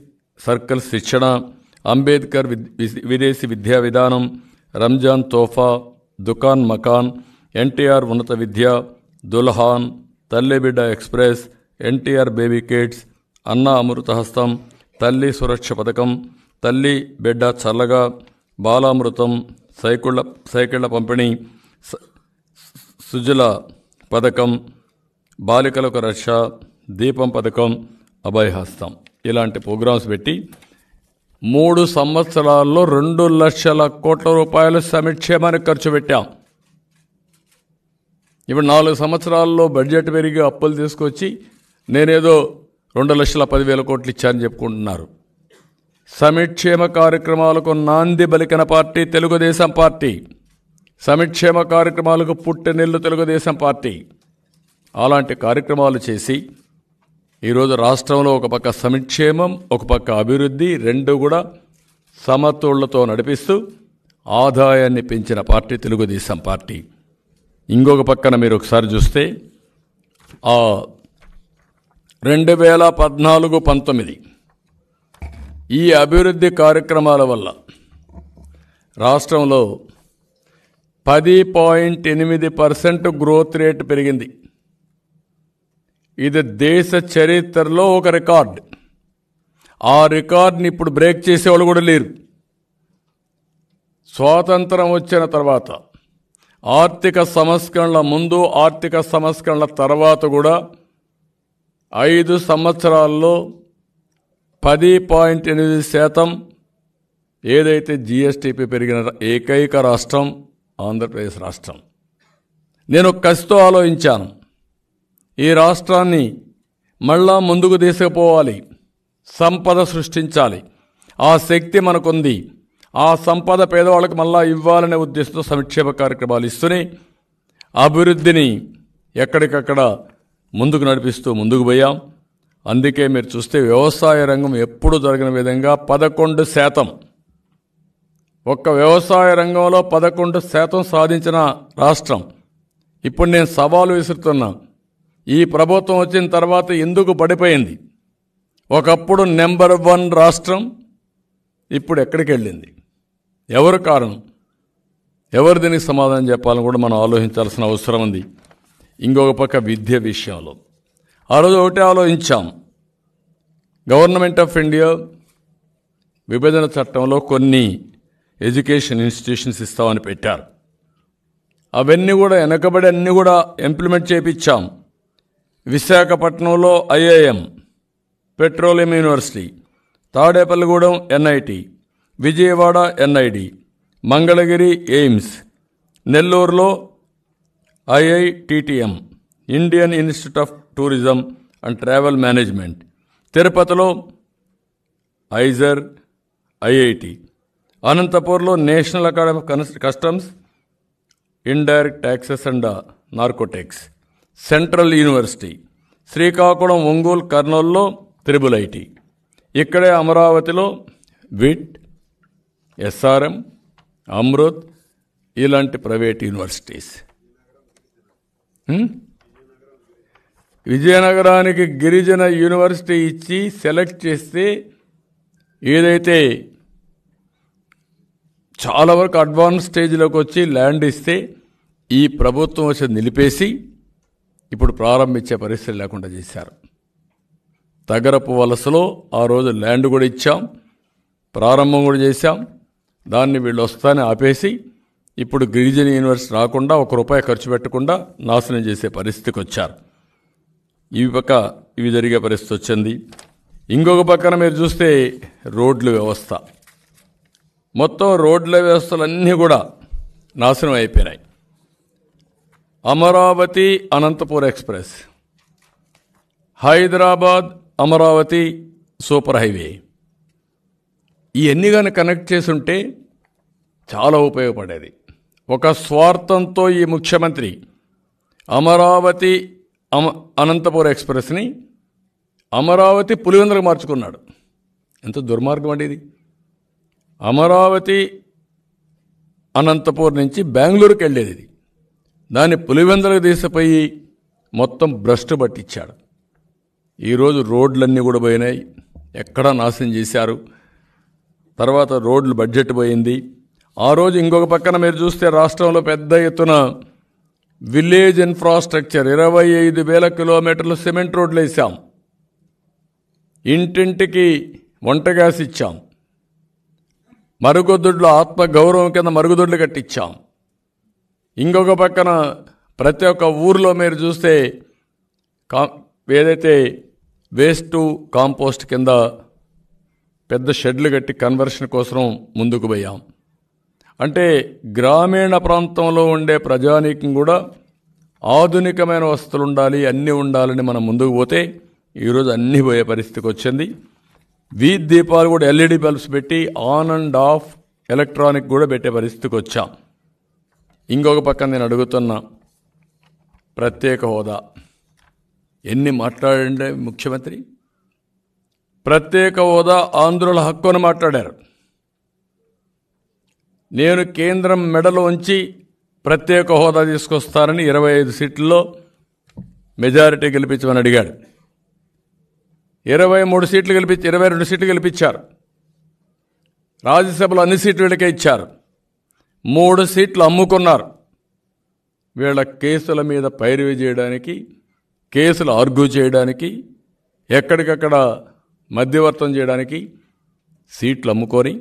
circles శిక్షణ అంబేద్కర్ విదేశీ విద్యా విధానం రంజాన్ తోఫా దుకాన్ మకాన్ ఎన్టీఆర్ ఉన్నత విద్య దుల్హాన్ తల్లిబిడ్డ ఎక్స్ప్రెస్ ఎన్టీఆర్ బేబీ కిడ్స్ అన్న అమృత హస్తం తల్లి సురక్ష పథకం తల్లి బిడ్డ చల్లగా బాలామృతం సైకిళ్ళ సైకిళ్ల పంపిణీ సుజల పథకం బాలికలకు రక్ష దీపం పథకం అభయహస్తం ఇలాంటి ప్రోగ్రామ్స్ పెట్టి మూడు సంవత్సరాల్లో రెండు లక్షల కోట్ల రూపాయలు సమిక్షేమానికి ఖర్చు పెట్టాం ఇప్పుడు నాలుగు సంవత్సరాల్లో బడ్జెట్ పెరిగి అప్పులు తీసుకొచ్చి నేనేదో రెండు లక్షల పదివేల కోట్లు ఇచ్చానని చెప్పుకుంటున్నారు సమిక్షేమ కార్యక్రమాలకు నాంది బలికన పార్టీ తెలుగుదేశం పార్టీ సమిక్షేమ కార్యక్రమాలకు పుట్టెనిల్లు తెలుగుదేశం పార్టీ అలాంటి కార్యక్రమాలు చేసి ఈరోజు రాష్ట్రంలో ఒక పక్క సంక్షేమం ఒక పక్క అభివృద్ధి రెండు కూడా సమతోళ్లతో నడిపిస్తూ ఆదాయాన్ని పెంచిన పార్టీ తెలుగుదేశం పార్టీ ఇంకొక పక్కన మీరు ఒకసారి చూస్తే ఆ రెండు వేల పద్నాలుగు పంతొమ్మిది ఈ అభివృద్ధి కార్యక్రమాల వల్ల రాష్ట్రంలో పది పాయింట్ ఎనిమిది పర్సెంట్ గ్రోత్ రేట్ పెరిగింది ఇది దేశ చరిత్రలో ఒక రికార్డ్ ఆ రికార్డ్ని ఇప్పుడు బ్రేక్ చేసేవాళ్ళు కూడా లేరు స్వాతంత్రం వచ్చిన తర్వాత ఆర్థిక సంస్కరణల ముందు ఆర్థిక సంస్కరణల తర్వాత కూడా ఐదు సంవత్సరాల్లో పది పాయింట్ ఎనిమిది శాతం ఏదైతే జిఎస్టీపీ పెరిగిన ఏకైక రాష్ట్రం ఆంధ్రప్రదేశ్ రాష్ట్రం నేను కసితో ఆలోచించాను ఈ రాష్ట్రాన్ని మళ్ళా ముందుకు తీసుకుపోవాలి సంపద సృష్టించాలి ఆ శక్తి మనకుంది ఆ సంపద పేదవాళ్ళకి మళ్ళా ఇవ్వాలనే ఉద్దేశంతో సంక్షేమ కార్యక్రమాలు ఇస్తూనే అభివృద్ధిని ఎక్కడికక్కడ ముందుకు నడిపిస్తూ ముందుకు పోయాం అందుకే మీరు చూస్తే వ్యవసాయ రంగం ఎప్పుడు జరిగిన విధంగా పదకొండు శాతం ఒక్క వ్యవసాయ రంగంలో పదకొండు శాతం సాధించిన రాష్ట్రం ఇప్పుడు నేను సవాలు విసురుతున్నా ఈ ప్రభుత్వం వచ్చిన తర్వాత ఎందుకు పడిపోయింది ఒకప్పుడు నెంబర్ వన్ రాష్ట్రం ఇప్పుడు ఎక్కడికి వెళ్ళింది ఎవరు కారణం ఎవరు దీనికి సమాధానం చెప్పాలని కూడా మనం ఆలోచించాల్సిన అవసరం ఉంది ఇంకొక పక్క విద్య విషయంలో ఆ రోజు ఒకటే ఆలోచించాం గవర్నమెంట్ ఆఫ్ ఇండియా విభజన చట్టంలో కొన్ని ఎడ్యుకేషన్ ఇన్స్టిట్యూషన్స్ ఇస్తామని పెట్టారు అవన్నీ కూడా వెనకబడి అన్నీ కూడా ఇంప్లిమెంట్ చేపించాం విశాఖపట్నంలో IIM petroleum university Tadepalligudem NIT Vijayawada NID Mangalagiri AIIMS నెల్లూరులో IITTM Indian institute of tourism and travel management తిరుపతిలో ఐజర్ ఐఐటి అనంతపూర్లో national academy of customs indirect taxes and narcotics central university Srikakulam Ongole కర్నూల్లో త్రిబుల్ ఐటీ ఇక్కడే అమరావతిలో విట్ ఎస్ఆర్ఎం అమృత్ ఇలాంటి ప్రైవేట్ యూనివర్సిటీస్ విజయనగరానికి గిరిజన university ఇచ్చి select చేస్తే ఏదైతే చాలా వరకు అడ్వాన్స్ స్టేజ్లోకి వచ్చి ల్యాండ్ ఇస్తే ఈ ప్రభుత్వం వచ్చి నిలిపేసి ఇప్పుడు ప్రారంభించే పరిస్థితి లేకుండా చేశారు తగరపు వలసలో ఆ రోజు ల్యాండ్ కూడా ఇచ్చాం ప్రారంభం కూడా చేశాం దాన్ని వీళ్ళు వస్తాయని ఆపేసి ఇప్పుడు గిరిజన యూనివర్స్ రాకుండా ఒక రూపాయి ఖర్చు పెట్టకుండా నాశనం చేసే పరిస్థితికి వచ్చారు ఇవి పక్క ఇవి జరిగే పరిస్థితి వచ్చింది ఇంకొక పక్కన మీరు చూస్తే రోడ్ల వ్యవస్థ మొత్తం రోడ్ల వ్యవస్థలన్నీ కూడా నాశనం అయిపోయినాయి Amaravati Anantapur express Hyderabad Amaravati super highway ఇవన్నీ కానీ కనెక్ట్ చేసి ఉంటే చాలా ఉపయోగపడేది ఒక స్వార్థంతో ఈ ముఖ్యమంత్రి అమరావతి అమ అనంతపురం ఎక్స్ప్రెస్ని అమరావతి పులివెందులకు మార్చుకున్నాడు ఎంత దుర్మార్గం అండి ఇది అమరావతి అనంతపూర్ నుంచి బెంగళూరుకి వెళ్ళేది ఇది దాన్ని పులివెందులకు తీసిపోయి మొత్తం భ్రష్టు పట్టించాడు ఈరోజు రోడ్లన్నీ కూడా పోయినాయి ఎక్కడ నాశనం చేశారు తర్వాత రోడ్లు బడ్జెట్ పోయింది ఆ రోజు ఇంకొక పక్కన మీరు చూస్తే రాష్ట్రంలో పెద్ద ఎత్తున విలేజ్ ఇన్ఫ్రాస్ట్రక్చర్ ఇరవై ఐదు వేల కిలోమీటర్లు సిమెంట్ రోడ్లు వేసాం ఇంటింటికి వంట గ్యాస్ ఇచ్చాం మరుగుదొడ్లు ఆత్మగౌరవం కింద మరుగుదొడ్లు కట్టించాం ఇంకొక పక్కన ప్రతి ఒక్క ఊర్లో మీరు చూస్తే కా ఏదైతే వేస్ట్ కాంపోస్ట్ కింద పెద్ద షెడ్లు కట్టి కన్వర్షన్ కోసం ముందుకు పోయాం అంటే గ్రామీణ ప్రాంతంలో ఉండే ప్రజానీకం కూడా ఆధునికమైన వస్తువులు ఉండాలి అన్నీ ఉండాలని మనం ముందుకు పోతే ఈరోజు అన్నీ పోయే పరిస్థితికి వచ్చింది వీధి దీపాలు కూడా ఎల్ఈడి బల్బ్స్ పెట్టి ఆన్ అండ్ ఆఫ్ ఎలక్ట్రానిక్ కూడా పెట్టే పరిస్థితికి వచ్చాం ఇంకొక పక్కన నేను అడుగుతున్నా ప్రత్యేక హోదా ఎన్ని మాట్లాడండి ముఖ్యమంత్రి ప్రత్యేక హోదా ఆంధ్రుల హక్కును మాట్లాడారు నేను కేంద్రం మెడలోంచి ప్రత్యేక హోదా తీసుకొస్తానని ఇరవై ఐదు సీట్లలో మెజారిటీ గెలిపించమని అడిగాడు ఇరవై మూడు సీట్లు గెలిపించి ఇరవై రెండు సీట్లు గెలిపించారు రాజ్యసభలో అన్ని సీట్లు వీళ్ళకే ఇచ్చారు మూడు సీట్లు అమ్ముకున్నారు వీళ్ళ కేసుల మీద పైరువి చేయడానికి కేసులు ఆర్గ్యూ చేయడానికి ఎక్కడికక్కడ మధ్యవర్తం చేయడానికి సీట్లు అమ్ముకొని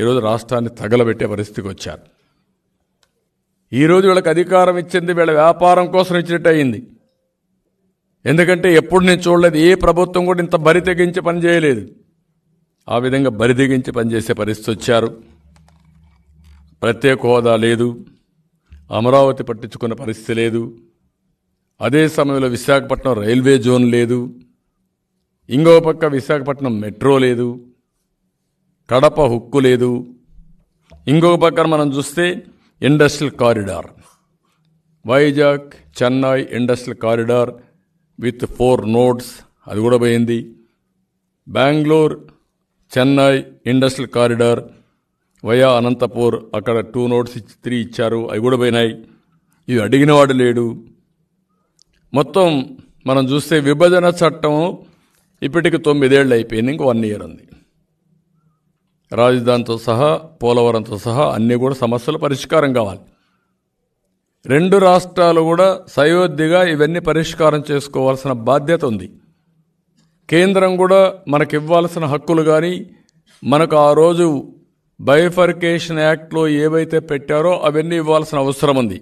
ఈరోజు రాష్ట్రాన్ని తగలబెట్టే పరిస్థితికి వచ్చారు ఈరోజు వీళ్ళకి అధికారం ఇచ్చింది వీళ్ళ వ్యాపారం కోసం ఇచ్చినట్టు అయింది ఎందుకంటే ఎప్పుడు నేను చూడలేదు ఏ ప్రభుత్వం కూడా ఇంత బరి తెగించి పనిచేయలేదు ఆ విధంగా బరి తెగించి పనిచేసే పరిస్థితి వచ్చారు ప్రత్యేక హోదా లేదు అమరావతి పట్టించుకున్న పరిస్థితి లేదు అదే సమయంలో విశాఖపట్నం రైల్వే జోన్ లేదు ఇంకో పక్క విశాఖపట్నం మెట్రో లేదు కడప హుక్కు లేదు ఇంకొక పక్కన మనం చూస్తే industrial corridor Vizag Chennai industrial corridor with four nodes అది కూడా పోయింది Bangalore Chennai industrial corridor via Anantapur అక్కడ టూ నోట్స్ త్రీ ఇచ్చారు అవి కూడా పోయినాయి ఇది అడిగినవాడు లేడు మొత్తం మనం చూస్తే విభజన చట్టం ఇప్పటికి తొమ్మిదేళ్ళు అయిపోయింది ఇంక వన్ ఇయర్ ఉంది రాజధానితో సహా పోలవరంతో సహా అన్నీ కూడా సమస్యలు పరిష్కారం కావాలి రెండు రాష్ట్రాలు కూడా సయోధ్యగా ఇవన్నీ పరిష్కారం చేసుకోవాల్సిన బాధ్యత ఉంది కేంద్రం కూడా మనకు ఇవ్వాల్సిన హక్కులు కానీ మనకు ఆ రోజు బైఫర్కేషన్ యాక్ట్లో ఏవైతే పెట్టారో అవన్నీ ఇవ్వాల్సిన అవసరం ఉంది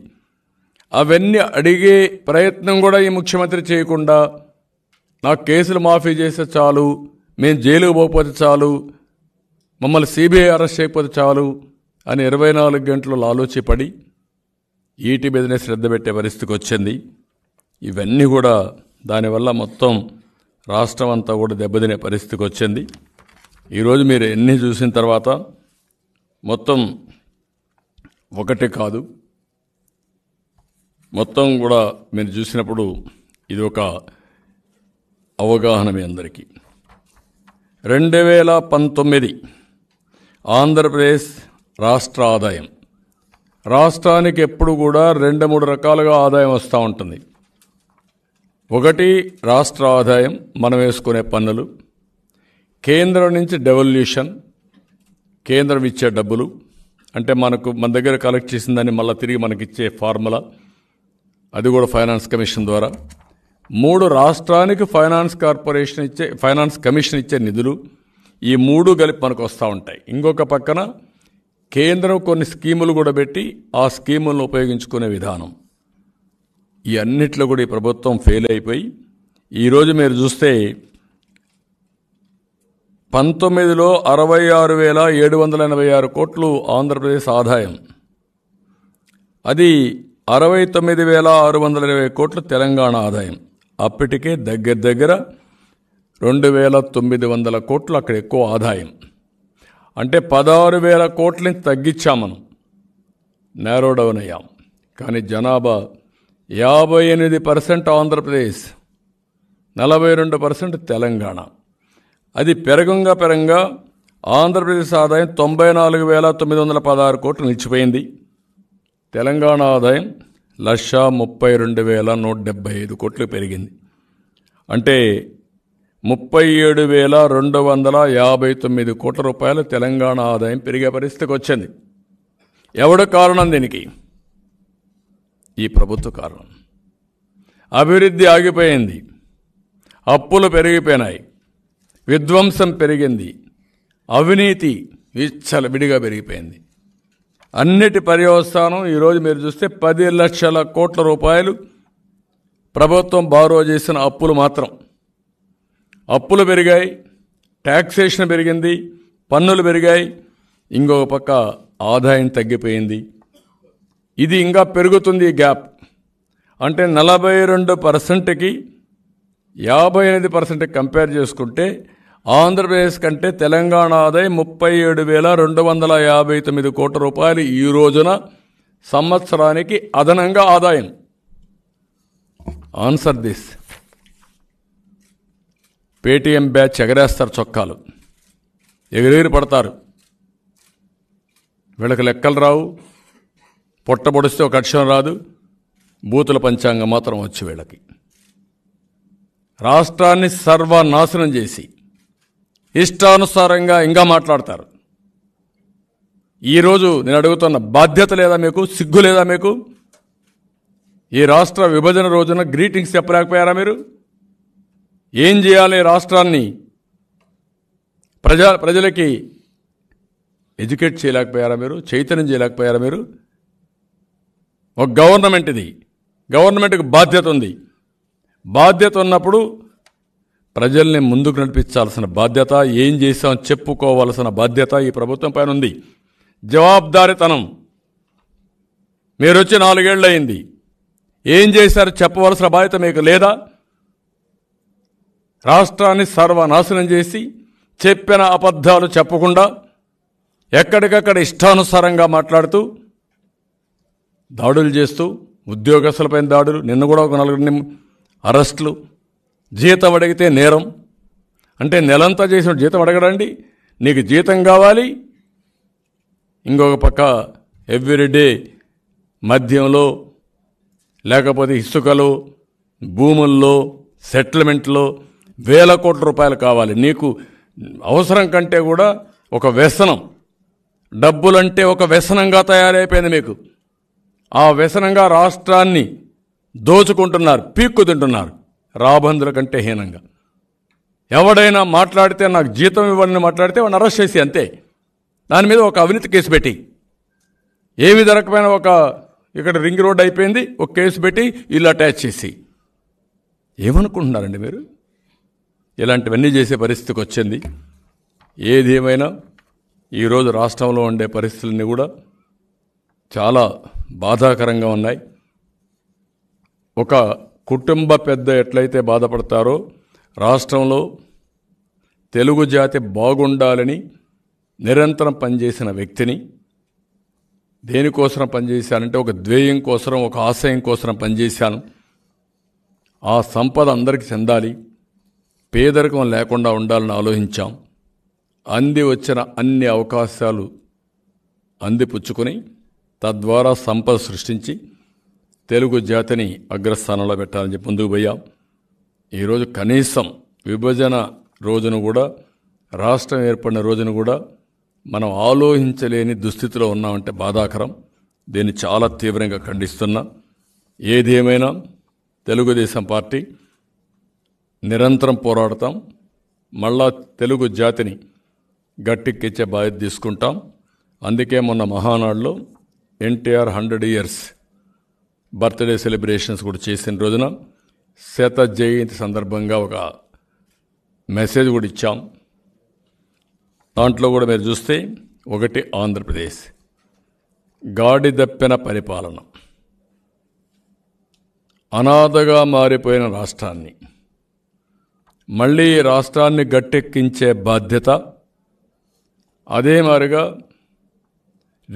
అవన్నీ అడిగే ప్రయత్నం కూడా ఈ ముఖ్యమంత్రి చేయకుండా నాకు కేసులు మాఫీ చేస్తే చాలు మేము జైలుకు పోకపోతే చాలు మమ్మల్ని సిబిఐ అరెస్ట్ చేయకపోతే చాలు అని ఇరవై నాలుగు గంటలు ఆలోచిపడి ఈటీ మీదనే శ్రద్ధ పెట్టే పరిస్థితికి వచ్చింది ఇవన్నీ కూడా దానివల్ల మొత్తం రాష్ట్రం అంతా కూడా దెబ్బతినే పరిస్థితికి వచ్చింది ఈరోజు మీరు ఎన్ని చూసిన తర్వాత మొత్తం ఒకటి కాదు మొత్తం కూడా మీరు చూసినప్పుడు ఇది ఒక అవగాహన మీ అందరికీ రెండు వేల పంతొమ్మిది ఆంధ్రప్రదేశ్ రాష్ట్ర ఆదాయం రాష్ట్రానికి ఎప్పుడు కూడా రెండు మూడు రకాలుగా ఆదాయం వస్తూ ఉంటుంది ఒకటి రాష్ట్ర ఆదాయం మనం వేసుకునే పన్నులు కేంద్రం నుంచి డెవల్యూషన్ కేంద్రం ఇచ్చే డబ్బులు అంటే మనకు మన దగ్గర కలెక్ట్ చేసిందని మళ్ళీ తిరిగి మనకిచ్చే ఫార్ములా అది కూడా ఫైనాన్స్ కమిషన్ ద్వారా మూడు రాష్ట్రానికి ఫైనాన్స్ కార్పొరేషన్ ఇచ్చే ఫైనాన్స్ కమిషన్ ఇచ్చే నిధులు ఈ మూడు కలిపి మనకు వస్తూ ఉంటాయి ఇంకొక పక్కన కేంద్రం కొన్ని స్కీములు కూడా పెట్టి ఆ స్కీములను ఉపయోగించుకునే విధానం ఈ అన్నిట్లో కూడా ఈ ప్రభుత్వం ఫెయిల్ అయిపోయి ఈరోజు మీరు చూస్తే పంతొమ్మిదిలో అరవై ఆరు వేల ఏడు వందల ఎనభై ఆరు కోట్లు ఆంధ్రప్రదేశ్ ఆదాయం అది అరవై తొమ్మిది వేల ఆరు వందల ఇరవై కోట్లు తెలంగాణ ఆదాయం అప్పటికే దగ్గర దగ్గర రెండు వేల తొమ్మిది వందల కోట్లు అక్కడ ఎక్కువ ఆదాయం అంటే పదహారు వేల కోట్లని తగ్గించాం మనం నేరో అయ్యాం కానీ జనాభా యాభై ఎనిమిది పర్సెంట్ ఆంధ్రప్రదేశ్ నలభై రెండు పర్సెంట్ తెలంగాణ అది పెరగంగా పెరంగా ఆంధ్రప్రదేశ్ ఆదాయం తొంభై నాలుగు వేల తొమ్మిది వందల పదహారు కోట్లు నిలిచిపోయింది తెలంగాణ ఆదాయం లక్ష ముప్పై రెండు వేల నూట డెబ్బై ఐదు కోట్లు పెరిగింది అంటే ముప్పై ఏడు వేల రెండు వందల యాభై తొమ్మిది కోట్ల రూపాయలు తెలంగాణ ఆదాయం పెరిగే పరిస్థితికి వచ్చింది ఎవడు కారణం దీనికి ఈ ప్రభుత్వ కారణం అభివృద్ధి ఆగిపోయింది అప్పులు పెరిగిపోయినాయి విధ్వంసం పెరిగింది అవినీతి విచ్చల విడిగా పెరిగిపోయింది అన్నిటి పర్యవస్థానం ఈరోజు మీరు చూస్తే పది లక్షల కోట్ల రూపాయలు ప్రభుత్వం బారో చేసిన అప్పులు మాత్రం అప్పులు పెరిగాయి ట్యాక్సేషన్ పెరిగింది పన్నులు పెరిగాయి ఇంకొక పక్క ఆదాయం తగ్గిపోయింది ఇది ఇంకా పెరుగుతుంది గ్యాప్ అంటే నలభై రెండు పర్సెంట్కి యాభై ఎనిమిది పర్సెంట్కి కంపేర్ చేసుకుంటే ఆంధ్రప్రదేశ్ కంటే తెలంగాణ ఆదాయం ముప్పై ఏడు వేల రెండు వందల యాభై తొమ్మిది కోట్ల రూపాయలు ఈ రోజున సంవత్సరానికి అదనంగా ఆదాయం ఆన్సర్ దిస్ పేటీఎం బ్యాచ్ ఎగరేస్తారు చొక్కాలు ఎగిరెగిరి పడతారు వీళ్ళకి లెక్కలు రావు పొట్టబొడిస్తే ఒక అక్షరం రాదు బూతుల పంచాంగం మాత్రం వచ్చి వీళ్ళకి రాష్ట్రాన్ని సర్వనాశనం చేసి ఇష్టానుసారంగా ఇంకా మాట్లాడతారు ఈరోజు నేను అడుగుతున్న బాధ్యత లేదా మీకు సిగ్గు లేదా మీకు ఈ రాష్ట్ర విభజన రోజున గ్రీటింగ్స్ చెప్పలేకపోయారా మీరు ఏం చేయాలి రాష్ట్రాన్ని ప్రజా ప్రజలకి ఎడ్యుకేట్ చేయలేకపోయారా మీరు చైతన్యం చేయలేకపోయారా మీరు ఒక గవర్నమెంట్ ఇది గవర్నమెంట్కి బాధ్యత ఉంది బాధ్యత ఉన్నప్పుడు ప్రజల్ని ముందుకు నడిపించాల్సిన బాధ్యత ఏం చేసాం చెప్పుకోవాల్సిన బాధ్యత ఈ ప్రభుత్వం పైన ఉంది జవాబారితనం మీరు వచ్చి నాలుగేళ్ళు అయింది ఏం చేశారు చెప్పవలసిన బాధ్యత మీకు లేదా రాష్ట్రాన్ని సర్వనాశనం చేసి చెప్పిన అబద్ధాలు చెప్పకుండా ఎక్కడికక్కడ ఇష్టానుసారంగా మాట్లాడుతూ దాడులు చేస్తూ ఉద్యోగస్తులపైన దాడులు నిన్న కూడా ఒక నలుగురిని అరెస్టులు జీతం అడిగితే నేరం అంటే నెలంతా చేసిన జీతం అడగడండి నీకు జీతం కావాలి ఇంకొక పక్క ఎవ్రీడే మద్యంలో లేకపోతే ఇసుకలో భూముల్లో సెటిల్మెంట్లో వేల కోట్ల రూపాయలు కావాలి నీకు అవసరం కంటే కూడా ఒక వ్యసనం డబ్బులంటే ఒక వ్యసనంగా తయారైపోయింది మీకు ఆ వ్యసనంగా రాష్ట్రాన్ని దోచుకుంటున్నారు పీక్కు తింటున్నారు రాబందుల కంటే హీనంగా ఎవడైనా మాట్లాడితే నాకు జీతం ఇవ్వాలని మాట్లాడితే వాడిని అరెస్ట్ చేసి అంతే దాని మీద ఒక అవినీతి కేసు పెట్టి ఏ విధ రకమైన ఒక ఇక్కడ రింగ్ రోడ్ అయిపోయింది ఒక కేసు పెట్టి ఇల్లు అటాచ్ చేసి ఏమనుకుంటున్నారండి మీరు ఇలాంటివన్నీ చేసే పరిస్థితికి వచ్చింది ఏది ఏమైనా ఈరోజు రాష్ట్రంలో ఉండే పరిస్థితులన్నీ కూడా చాలా బాధాకరంగా ఉన్నాయి ఒక కుటుంబ పెద్ద ఎట్లయితే బాధపడతారో రాష్ట్రంలో తెలుగు జాతి బాగుండాలని నిరంతరం పనిచేసిన వ్యక్తిని దేనికోసం పనిచేశానంటే ఒక ద్వేయం కోసం ఒక ఆశయం కోసం పనిచేశాను ఆ సంపద అందరికీ చెందాలి పేదరికం లేకుండా ఉండాలని ఆలోచించాం అంది వచ్చిన అన్ని అవకాశాలు అందిపుచ్చుకొని తద్వారా సంపద సృష్టించి తెలుగు జాతిని అగ్రస్థానంలో పెట్టాలని చెప్పి ముందుకు పోయాం ఈరోజు కనీసం విభజన రోజును కూడా రాష్ట్రం ఏర్పడిన రోజును కూడా మనం ఆలోచించలేని దుస్థితిలో ఉన్నామంటే బాధాకరం దీన్ని చాలా తీవ్రంగా ఖండిస్తున్నా ఏదేమైనా తెలుగుదేశం పార్టీ నిరంతరం పోరాడతాం మళ్ళా తెలుగు జాతిని గట్టెక్కిచ్చే బాధ్యత తీసుకుంటాం అందుకే మొన్న మహానాడులో NTR hundred years birthday celebrations కూడా చేసిన రోజున శత జయంతి సందర్భంగా ఒక మెసేజ్ కూడా ఇచ్చాం దాంట్లో కూడా మీరు చూస్తే ఒకటి ఆంధ్రప్రదేశ్ గాడి దప్పిన పరిపాలన అనాథగా మారిపోయిన రాష్ట్రాన్ని మళ్ళీ రాష్ట్రాన్ని గట్టెక్కించే బాధ్యత అదే మారిగా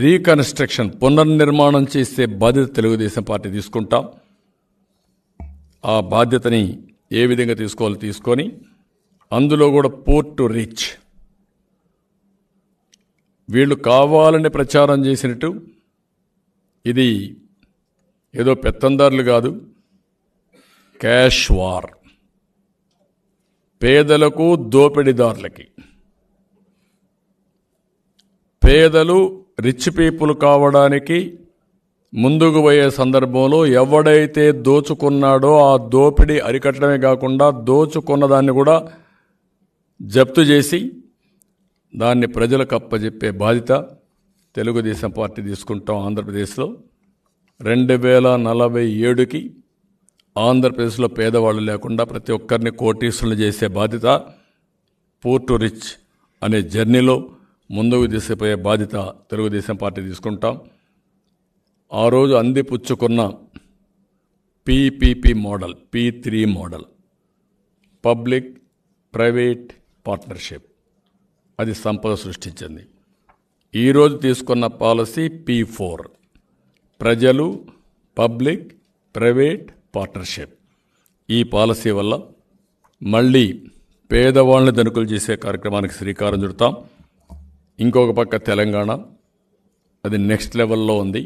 రీకన్స్ట్రక్షన్ పునర్నిర్మాణం చేసే బాధ్యత తెలుగుదేశం పార్టీ తీసుకుంటాం ఆ బాధ్యతని ఏ విధంగా తీసుకోవాలో తీసుకొని అందులో కూడా పోర్ట్ టు రీచ్ వీళ్ళు కావాలని ప్రచారం చేసినట్టు ఇది ఏదో పెత్తందారులు కాదు క్యాష్ వార్ పేదలకు దోపిడిదారులకి పేదలు రిచ్ పీపుల్ కావడానికి ముందుకు పోయే సందర్భంలో ఎవడైతే దోచుకున్నాడో ఆ దోపిడీ అరికట్టడమే కాకుండా దోచుకున్న దాన్ని కూడా జప్తు చేసి దాన్ని ప్రజలకు అప్పజెప్పే బాధ్యత తెలుగుదేశం పార్టీ తీసుకుంటాం ఆంధ్రప్రదేశ్లో రెండు వేల నలభై ఏడుకి ఆంధ్రప్రదేశ్లో పేదవాళ్ళు లేకుండా ప్రతి ఒక్కరిని కోటీసులు చేసే బాధ్యత పోర్టు రిచ్ అనే జర్నీలో ముందుకు తీసిపోయే బాధ్యత తెలుగుదేశం పార్టీ తీసుకుంటాం ఆ రోజు అందిపుచ్చుకున్న PPP model P three model public private partnership అది సంపద సృష్టించింది ఈరోజు తీసుకున్న పాలసీ పీ ఫోర్ ప్రజలు పబ్లిక్ ప్రైవేట్ పార్ట్నర్షిప్ ఈ పాలసీ వల్ల మళ్ళీ పేదవాళ్ళని దనుకులు చేసే కార్యక్రమానికి శ్రీకారం చుడతాం ఇంకొక పక్క తెలంగాణ అది నెక్స్ట్ లెవెల్లో ఉంది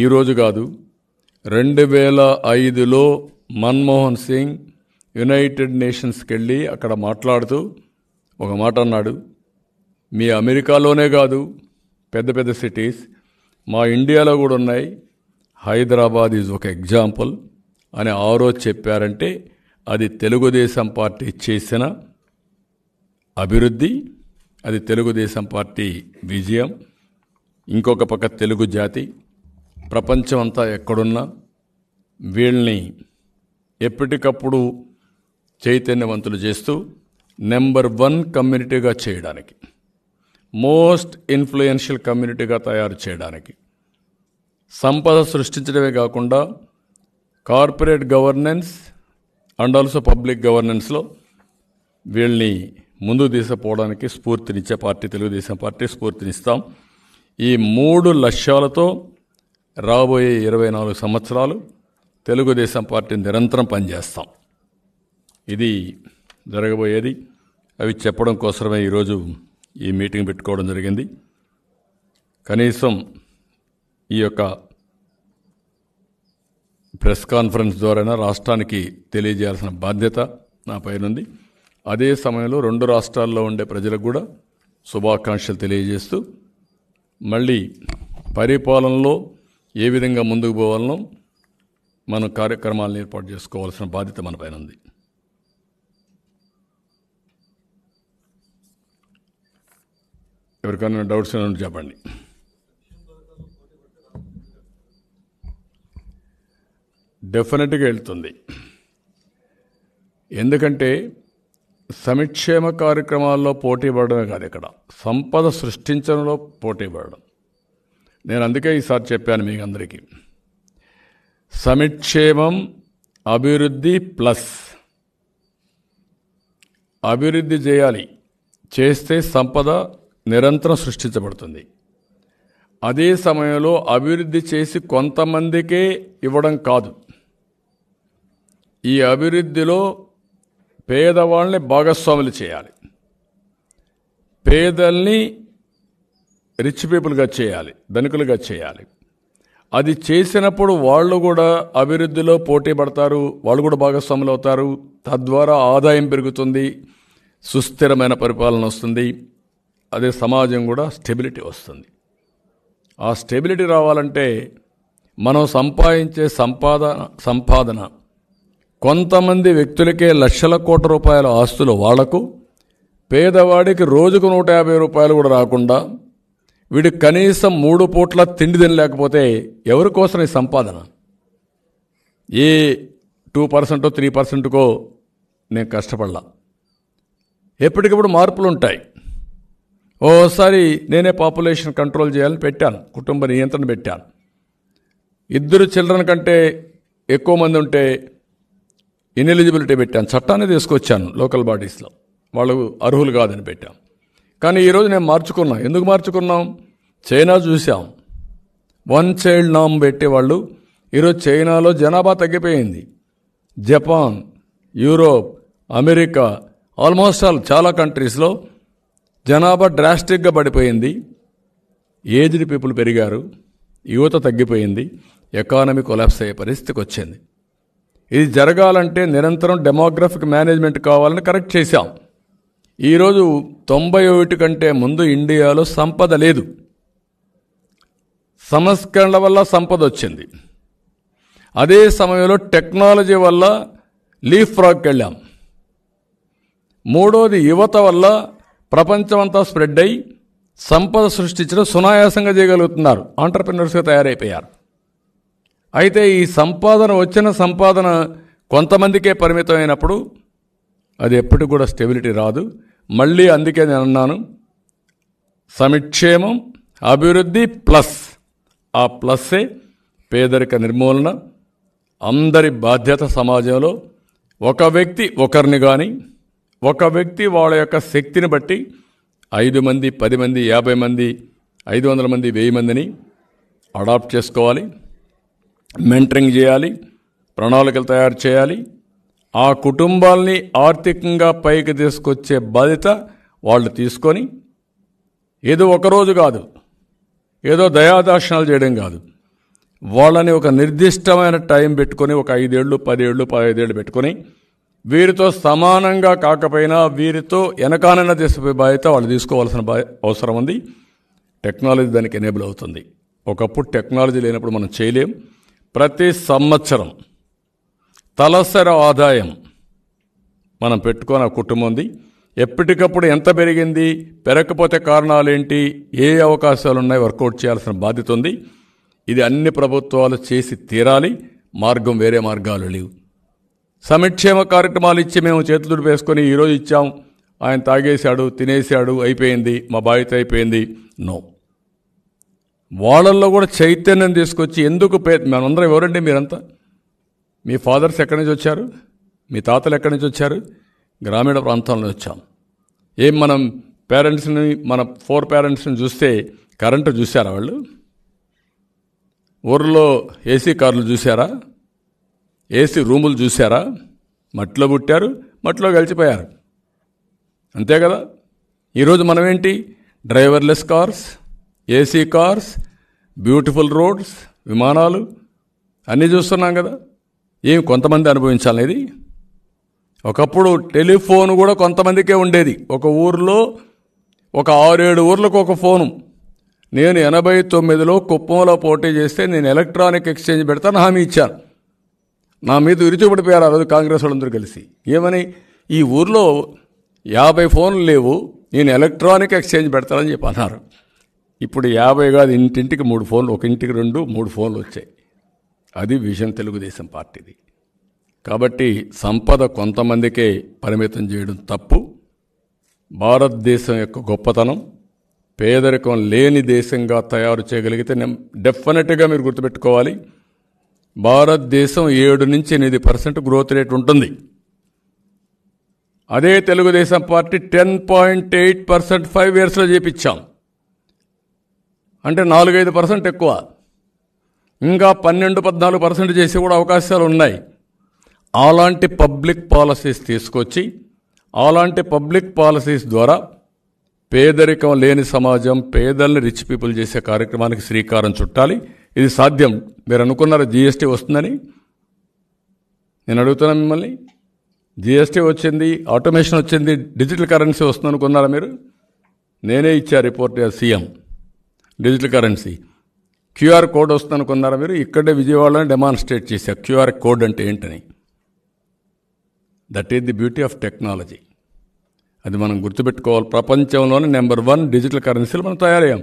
ఈరోజు కాదు రెండు వేల ఐదులో మన్మోహన్ సింగ్ యునైటెడ్ నేషన్స్కి వెళ్ళి అక్కడ మాట్లాడుతూ ఒక మాట అన్నాడు మీ అమెరికాలోనే కాదు పెద్ద పెద్ద సిటీస్ మా ఇండియాలో కూడా ఉన్నాయి హైదరాబాద్ ఈజ్ ఒక ఎగ్జాంపుల్ అని ఆ రోజు చెప్పారంటే అది తెలుగుదేశం పార్టీ చేసిన అభివృద్ధి అది తెలుగుదేశం పార్టీ విజయం ఇంకొక పక్క తెలుగు జాతి ప్రపంచం అంతా ఎక్కడున్నా వీళ్ళని ఎప్పటికప్పుడు చైతన్యవంతులు చేస్తూ నెంబర్ వన్ కమ్యూనిటీగా చేయడానికి మోస్ట్ ఇన్ఫ్లుయెన్షియల్ కమ్యూనిటీగా తయారు చేయడానికి సంపద సృష్టించడమే కాకుండా corporate governance and also public గవర్నెన్స్లో వీళ్ళని ముందు తీసుకుపోవడానికి స్ఫూర్తినిచ్చే పార్టీ తెలుగుదేశం పార్టీ స్ఫూర్తినిస్తాం ఈ మూడు లక్ష్యాలతో రాబోయే ఇరవై నాలుగు సంవత్సరాలు తెలుగుదేశం పార్టీ నిరంతరం పనిచేస్తాం ఇది జరగబోయేది అవి చెప్పడం కోసమే ఈరోజు ఈ మీటింగ్ పెట్టుకోవడం జరిగింది కనీసం ఈ యొక్క ప్రెస్ కాన్ఫరెన్స్ ద్వారా రాష్ట్రానికి తెలియజేయాల్సిన బాధ్యత నా పైనుంది అదే సమయంలో రెండు రాష్ట్రాల్లో ఉండే ప్రజలకు కూడా శుభాకాంక్షలు తెలియజేస్తూ మళ్ళీ పరిపాలనలో ఏ విధంగా ముందుకు పోవాలనో మనం కార్యక్రమాలను ఏర్పాటు చేసుకోవాల్సిన బాధ్యత మన పైన ఉంది ఎవరికైనా డౌట్స్ చెప్పండి డెఫినెట్గా వెళ్తుంది ఎందుకంటే సంక్షేమ కార్యక్రమాల్లో పోటీ పడడమే కాదు ఇక్కడ సంపద సృష్టించడంలో పోటీ పడడం నేను అందుకే ఈసారి చెప్పాను మీకు అందరికీ సంక్షేమం అభివృద్ధి ప్లస్ అభివృద్ధి చేయాలి చేస్తే సంపద నిరంతరం సృష్టించబడుతుంది అదే సమయంలో అభివృద్ధి చేసి కొంతమందికే ఇవ్వడం కాదు ఈ అభివృద్ధిలో పేదవాళ్ళని భాగస్వాములు చేయాలి పేదల్ని రిచ్ పీపుల్గా చేయాలి ధనికులుగా చేయాలి అది చేసినప్పుడు వాళ్ళు కూడా అభివృద్ధిలో పోటీ పడతారు వాళ్ళు కూడా భాగస్వాములు అవుతారు తద్వారా ఆదాయం పెరుగుతుంది సుస్థిరమైన పరిపాలన వస్తుంది అదే సమాజం కూడా స్టెబిలిటీ వస్తుంది ఆ స్టెబిలిటీ రావాలంటే మనం సంపాదించే సంపాదన సంపాదన కొంతమంది వ్యక్తులకే లక్షల కోట్ల రూపాయల ఆస్తులు వాళ్లకు పేదవాడికి రోజుకు నూట యాభై రూపాయలు కూడా రాకుండా వీడు కనీసం మూడు పూట్ల తిండి తినలేకపోతే ఎవరి కోసం ఈ సంపాదన ఏ టూ పర్సెంట్ త్రీ పర్సెంట్కో నేను కష్టపడలా ఎప్పటికప్పుడు మార్పులు ఉంటాయి ఓసారి నేనే పాపులేషన్ కంట్రోల్ చేయాలని పెట్టాను కుటుంబ నియంత్రణ పెట్టాను ఇద్దరు చిల్డ్రన్ కంటే ఎక్కువ మంది ఉంటే ఇన్ఎలిజిబిలిటీ పెట్టాను చట్టాన్ని తీసుకొచ్చాను లోకల్ బాడీస్లో వాళ్ళు అర్హులు కాదని పెట్టాం కానీ ఈరోజు నేను మార్చుకున్నా ఎందుకు మార్చుకున్నాం చైనా చూసాం వన్ చైల్డ్ నామ్ పెట్టే వాళ్ళు ఈరోజు చైనాలో జనాభా తగ్గిపోయింది Japan Europe America almost all చాలా కంట్రీస్లో జనాభా డ్రాస్టిక్గా పడిపోయింది ఏజ్డ్ పీపుల్ పెరిగారు యువత తగ్గిపోయింది ఎకానమీ కొలాప్స్ అయ్యే పరిస్థితికి వచ్చింది ఇది జరగాలంటే నిరంతరం డెమోగ్రఫిక్ మేనేజ్మెంట్ కావాలని కరెక్ట్ చేశాం ఈరోజు తొంభై ఒకటి కంటే ముందు ఇండియాలో సంపద లేదు సంస్కరణల వల్ల సంపద వచ్చింది అదే సమయంలో టెక్నాలజీ వల్ల లీఫ్ ఫ్రాక్కి వెళ్ళాం మూడోది యువత వల్ల ప్రపంచమంతా స్ప్రెడ్ అయ్యి సంపద సృష్టించడం సునాయాసంగా చేయగలుగుతున్నారు ఆంటర్ప్రినర్స్గా తయారైపోయారు అయితే ఈ సంపాదన వచ్చిన సంపాదన కొంతమందికే పరిమితం అయినప్పుడు అది ఎప్పటికి కూడా స్టెబిలిటీ రాదు మళ్ళీ అందుకే నేను అన్నాను సమిక్షేమం అభివృద్ధి ప్లస్ ఆ ప్లస్సే పేదరిక నిర్మూలన అందరి బాధ్యత సమాజంలో ఒక వ్యక్తి ఒకరిని కానీ ఒక వ్యక్తి వాళ్ళ యొక్క శక్తిని బట్టి ఐదు మంది పది మంది యాభై మంది ఐదు వందల మంది వెయ్యి మందిని అడాప్ట్ చేసుకోవాలి మెంటరింగ్ చేయాలి ప్రణాళికలు తయారు చేయాలి ఆ కుటుంబాల్ని ఆర్థికంగా పైకి తీసుకొచ్చే బాధ్యత వాళ్ళు తీసుకొని ఏదో ఒకరోజు కాదు ఏదో దయాదాక్షణాలు చేయడం కాదు వాళ్ళని ఒక నిర్దిష్టమైన టైం పెట్టుకొని ఒక ఐదేళ్ళు పదేళ్ళు పదహైదేళ్ళు పెట్టుకొని వీరితో సమానంగా కాకపోయినా వీరితో వెనకానైనా తీసుకుపోయే బాధ్యత వాళ్ళు తీసుకోవాల్సిన అవసరం ఉంది టెక్నాలజీ దానికి ఎనేబుల్ అవుతుంది ఒకప్పుడు టెక్నాలజీ లేనప్పుడు మనం చేయలేం ప్రతి సంవత్సరం తలసరి ఆదాయం మనం పెట్టుకొని ఆ ఉంది ఎప్పటికప్పుడు ఎంత పెరిగింది పెరగకపోతే కారణాలు ఏంటి ఏ అవకాశాలు ఉన్నాయి వర్కౌట్ చేయాల్సిన బాధ్యత ఉంది ఇది అన్ని ప్రభుత్వాలు చేసి తీరాలి మార్గం వేరే మార్గాలు లేవు సమక్షేమ కార్యక్రమాలు ఇచ్చి మేము చేతులు వేసుకొని ఈరోజు ఇచ్చాం ఆయన తాగేశాడు తినేశాడు అయిపోయింది మా బాధ్యత అయిపోయింది నో వాళ్ళల్లో కూడా చైతన్యం తీసుకొచ్చి ఎందుకు పే మనందరం ఎవరండి మీరంతా మీ ఫాదర్స్ ఎక్కడి నుంచి వచ్చారు మీ తాతలు ఎక్కడి నుంచి వచ్చారు గ్రామీణ ప్రాంతాల నుంచి వచ్చాం ఏం మనం పేరెంట్స్ని మన ఫోర్ పేరెంట్స్ని చూస్తే కరెంటు చూసారా వాళ్ళు ఊర్లో ఏసీ కార్లు చూసారా ఏసీ రూములు చూసారా మట్లో పుట్టారు మట్లో గెలిచిపోయారు అంతే కదా ఈరోజు మనమేంటి driverless cars AC cars beautiful roads విమానాలు అన్నీ చూస్తున్నాం కదా ఏం కొంతమంది అనుభవించాలనేది ఒకప్పుడు టెలిఫోన్ కూడా కొంతమందికే ఉండేది ఒక ఊర్లో ఒక ఆరేడు ఊర్లకు ఒక ఫోను నేను ఎనభై తొమ్మిదిలో కుప్పంలో పోటీ చేస్తే నేను ఎలక్ట్రానిక్ ఎక్స్చేంజ్ పెడతాను హామీ ఇచ్చాను నా మీద ఇరుచుపడిపోయారు ఆ రోజు కాంగ్రెస్ వాళ్ళందరూ కలిసి ఏమని ఈ ఊర్లో యాభై ఫోన్లు లేవు నేను ఎలక్ట్రానిక్ ఎక్స్చేంజ్ పెడతానని చెప్పి అన్నారు ఇప్పుడు యాభై కాదు ఇంటింటికి మూడు ఫోన్లు ఒక ఇంటికి రెండు మూడు ఫోన్లు వచ్చాయి అది విజన్ తెలుగుదేశం పార్టీది కాబట్టి సంపద కొంతమందికే పరిమితం చేయడం తప్పు భారతదేశం యొక్క గొప్పతనం పేదరికం లేని దేశంగా తయారు చేయగలిగితే నేను డెఫినెట్గా మీరు గుర్తుపెట్టుకోవాలి భారతదేశం ఏడు నుంచి ఎనిమిది పర్సెంట్ గ్రోత్ రేట్ ఉంటుంది అదే Telugu Desam party ten point eight percent five ఇయర్స్లో చేపించాం అంటే నాలుగైదు పర్సెంట్ ఎక్కువ ఇంకా పన్నెండు పద్నాలుగు పర్సెంట్ చేసే కూడా అవకాశాలు ఉన్నాయి అలాంటి పబ్లిక్ పాలసీస్ తీసుకొచ్చి అలాంటి పబ్లిక్ పాలసీస్ ద్వారా పేదరికం లేని సమాజం పేదల్ని రిచ్ పీపుల్ చేసే కార్యక్రమానికి శ్రీకారం చుట్టాలి ఇది సాధ్యం మీరు అనుకున్నారు జీఎస్టీ వస్తుందని నేను అడుగుతున్నా మిమ్మల్ని జిఎస్టీ వచ్చింది ఆటోమేషన్ వచ్చింది డిజిటల్ కరెన్సీ వస్తుంది అనుకున్నారా మీరు నేనే ఇచ్చా report CM digital currency QR code వస్తుందనుకున్నారా మీరు ఇక్కడే విజయవాడలో డెమాన్స్ట్రేట్ చేశారు క్యూఆర్ కోడ్ అంటే ఏంటని that is the beauty of technology అది మనం గుర్తుపెట్టుకోవాలి ప్రపంచంలోనే నెంబర్ వన్ డిజిటల్ కరెన్సీలు మనం తయారయ్యాం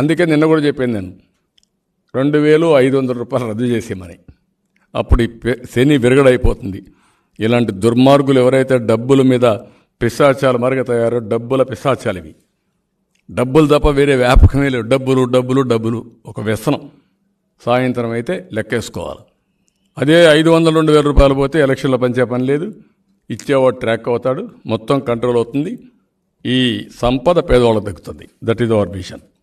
అందుకే నిన్న కూడా చెప్పాను నేను రెండు వేలు ఐదు వందల రూపాయలు రద్దు చేసేమని అప్పుడు ఈ శని విరగడైపోతుంది ఇలాంటి దుర్మార్గులు ఎవరైతే డబ్బుల మీద పిశాచాలు మరగ తయారో డబ్బుల పిశాచాలు ఇవి డబ్బులు తప్ప వేరే వ్యాపకమే లేవు డబ్బులు డబ్బులు డబ్బులు ఒక వ్యసనం సాయంత్రం అయితే లెక్కేసుకోవాలి అదే ఐదు వందల రెండు వేల రూపాయలు పోతే ఎలక్షన్లో పనిచే పని లేదు ఇచ్చేవాడు ట్రాక్ అవుతాడు మొత్తం కంట్రోల్ అవుతుంది ఈ సంపద పేదవాళ్ళకు దక్కుతుంది దట్ ఈజ్ అవర్ మిషన్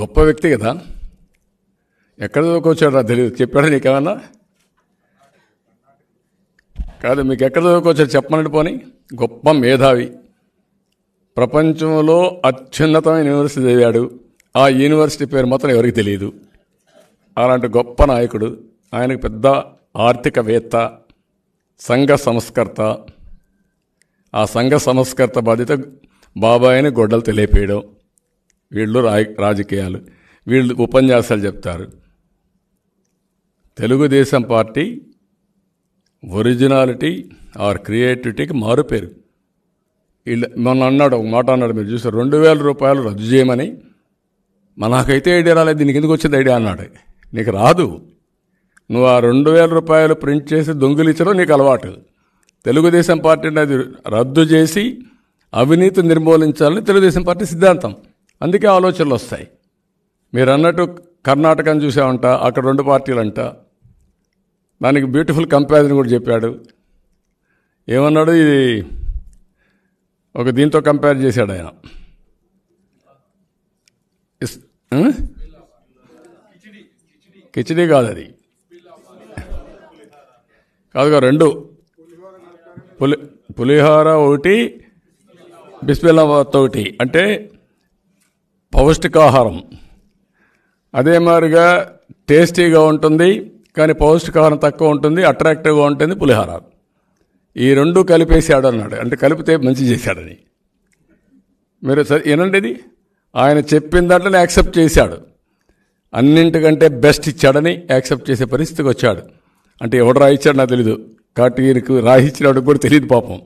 గొప్ప వ్యక్తి కదా ఎక్కడ చదువుకోవచ్చాడు తెలియదు చెప్పాడు నీకేమన్నా కాదు మీకు ఎక్కడ చదువుకోవచ్చాడు చెప్పమన్నట్టు పోని గొప్ప మేధావి ప్రపంచంలో అత్యున్నతమైన యూనివర్సిటీ చదివాడు ఆ యూనివర్సిటీ పేరు మాత్రం ఎవరికి తెలియదు అలాంటి గొప్ప నాయకుడు ఆయనకు పెద్ద ఆర్థికవేత్త సంఘ సంస్కర్త ఆ సంఘ సంస్కర్త బాధ్యత బాబాయిని గొడ్డలు తెలియపేయడం వీళ్ళు రాజకీయాలు వీళ్ళు ఉపన్యాసాలు చెప్తారు తెలుగుదేశం పార్టీ ఒరిజినాలిటీ ఆర్ క్రియేటివిటీకి మారుపేరు పేరు మొన్న అన్నాడు ఒక మాట అన్నాడు మీరు చూసారు రెండు వేల రూపాయలు రద్దు చేయమని మనకైతే ఐడియా రాలేదు దీనికి ఎందుకు వచ్చింది ఐడియా అన్నాడు నీకు రాదు నువ్వు ఆ రెండు వేల రూపాయలు ప్రింట్ చేసి దొంగిలించడం నీకు అలవాటు తెలుగుదేశం పార్టీని అది రద్దు చేసి అవినీతి నిర్మూలించాలని తెలుగుదేశం పార్టీ సిద్ధాంతం అందుకే ఆలోచనలు వస్తాయి మీరు అన్నట్టు కర్ణాటకను చూసామంట అక్కడ రెండు పార్టీలు అంట దానికి బ్యూటిఫుల్ కంపారిజన్ కూడా చెప్పాడు ఏమన్నాడు ఇది ఒక దీంతో కంపేర్ చేశాడు ఆయన కిచిడి కాదు అది కాదుగా రెండు పులి పులిహోర ఒకటి బిస్బిల్లాబాత్ ఒకటి అంటే పౌష్టికాహారం అదే మాదిరిగా టేస్టీగా ఉంటుంది కానీ పౌష్టికాహారం తక్కువ ఉంటుంది అట్రాక్టివ్గా ఉంటుంది పులిహార ఈ రెండు కలిపేసాడు అన్నాడు అంటే కలిపితే మంచి చేశాడని మీరు సరే ఏనండి ఇది ఆయన చెప్పిన దాంట్లో యాక్సెప్ట్ చేశాడు అన్నింటికంటే బెస్ట్ ఇచ్చాడని యాక్సెప్ట్ చేసే పరిస్థితికి వచ్చాడు అంటే ఎవడు రాయిచ్చాడు నాకు తెలీదు కాబట్టి ఈయనకు వాడికి కూడా తెలియదు పాపం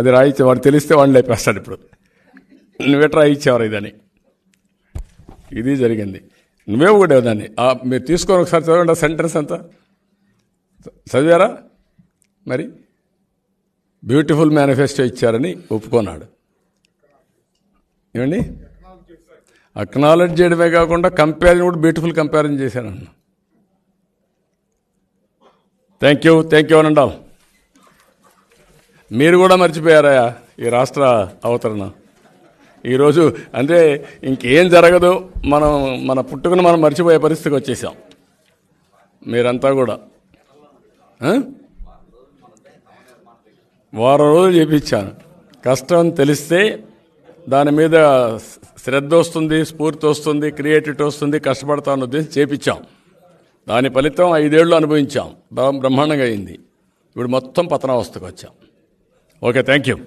అది రాయిచ్చే వాడు తెలిస్తే వాడిని లేపేస్తాడు ఇప్పుడు నువ్వే ట్రై ఇచ్చేవారు ఇదని ఇది జరిగింది నువ్వే కూడా దాన్ని మీరు తీసుకొని ఒకసారి చదవండి సెంటెన్స్ అంతా చదివారా మరి బ్యూటిఫుల్ మేనిఫెస్టో ఇచ్చారని ఒప్పుకున్నాడు ఏమండి అక్నాలెడ్జ్ చేయడమే కాకుండా కంపారిజన్ కూడా బ్యూటిఫుల్ కంపారిజన్ అన్న థ్యాంక్ యూ థ్యాంక్ యూ అనండాల్ మీరు కూడా మర్చిపోయారా ఈ రాష్ట్ర అవతరణ ఈరోజు అంటే ఇంకేం జరగదు మనం మన పుట్టుకను మనం మర్చిపోయే పరిస్థితికి వచ్చేసాం మీరంతా కూడా వారం రోజులు చేపించాను కష్టం తెలిస్తే దాని మీద శ్రద్ధ వస్తుంది స్ఫూర్తి వస్తుంది క్రియేటివిటీ వస్తుంది కష్టపడతాను ఉద్దేశం చేపించాం దాని ఫలితం ఐదేళ్ళు అనుభవించాం బ్రహ్మాండంగా అయింది ఇప్పుడు మొత్తం పతనావస్థకు వచ్చాం ఓకే థ్యాంక్ యూ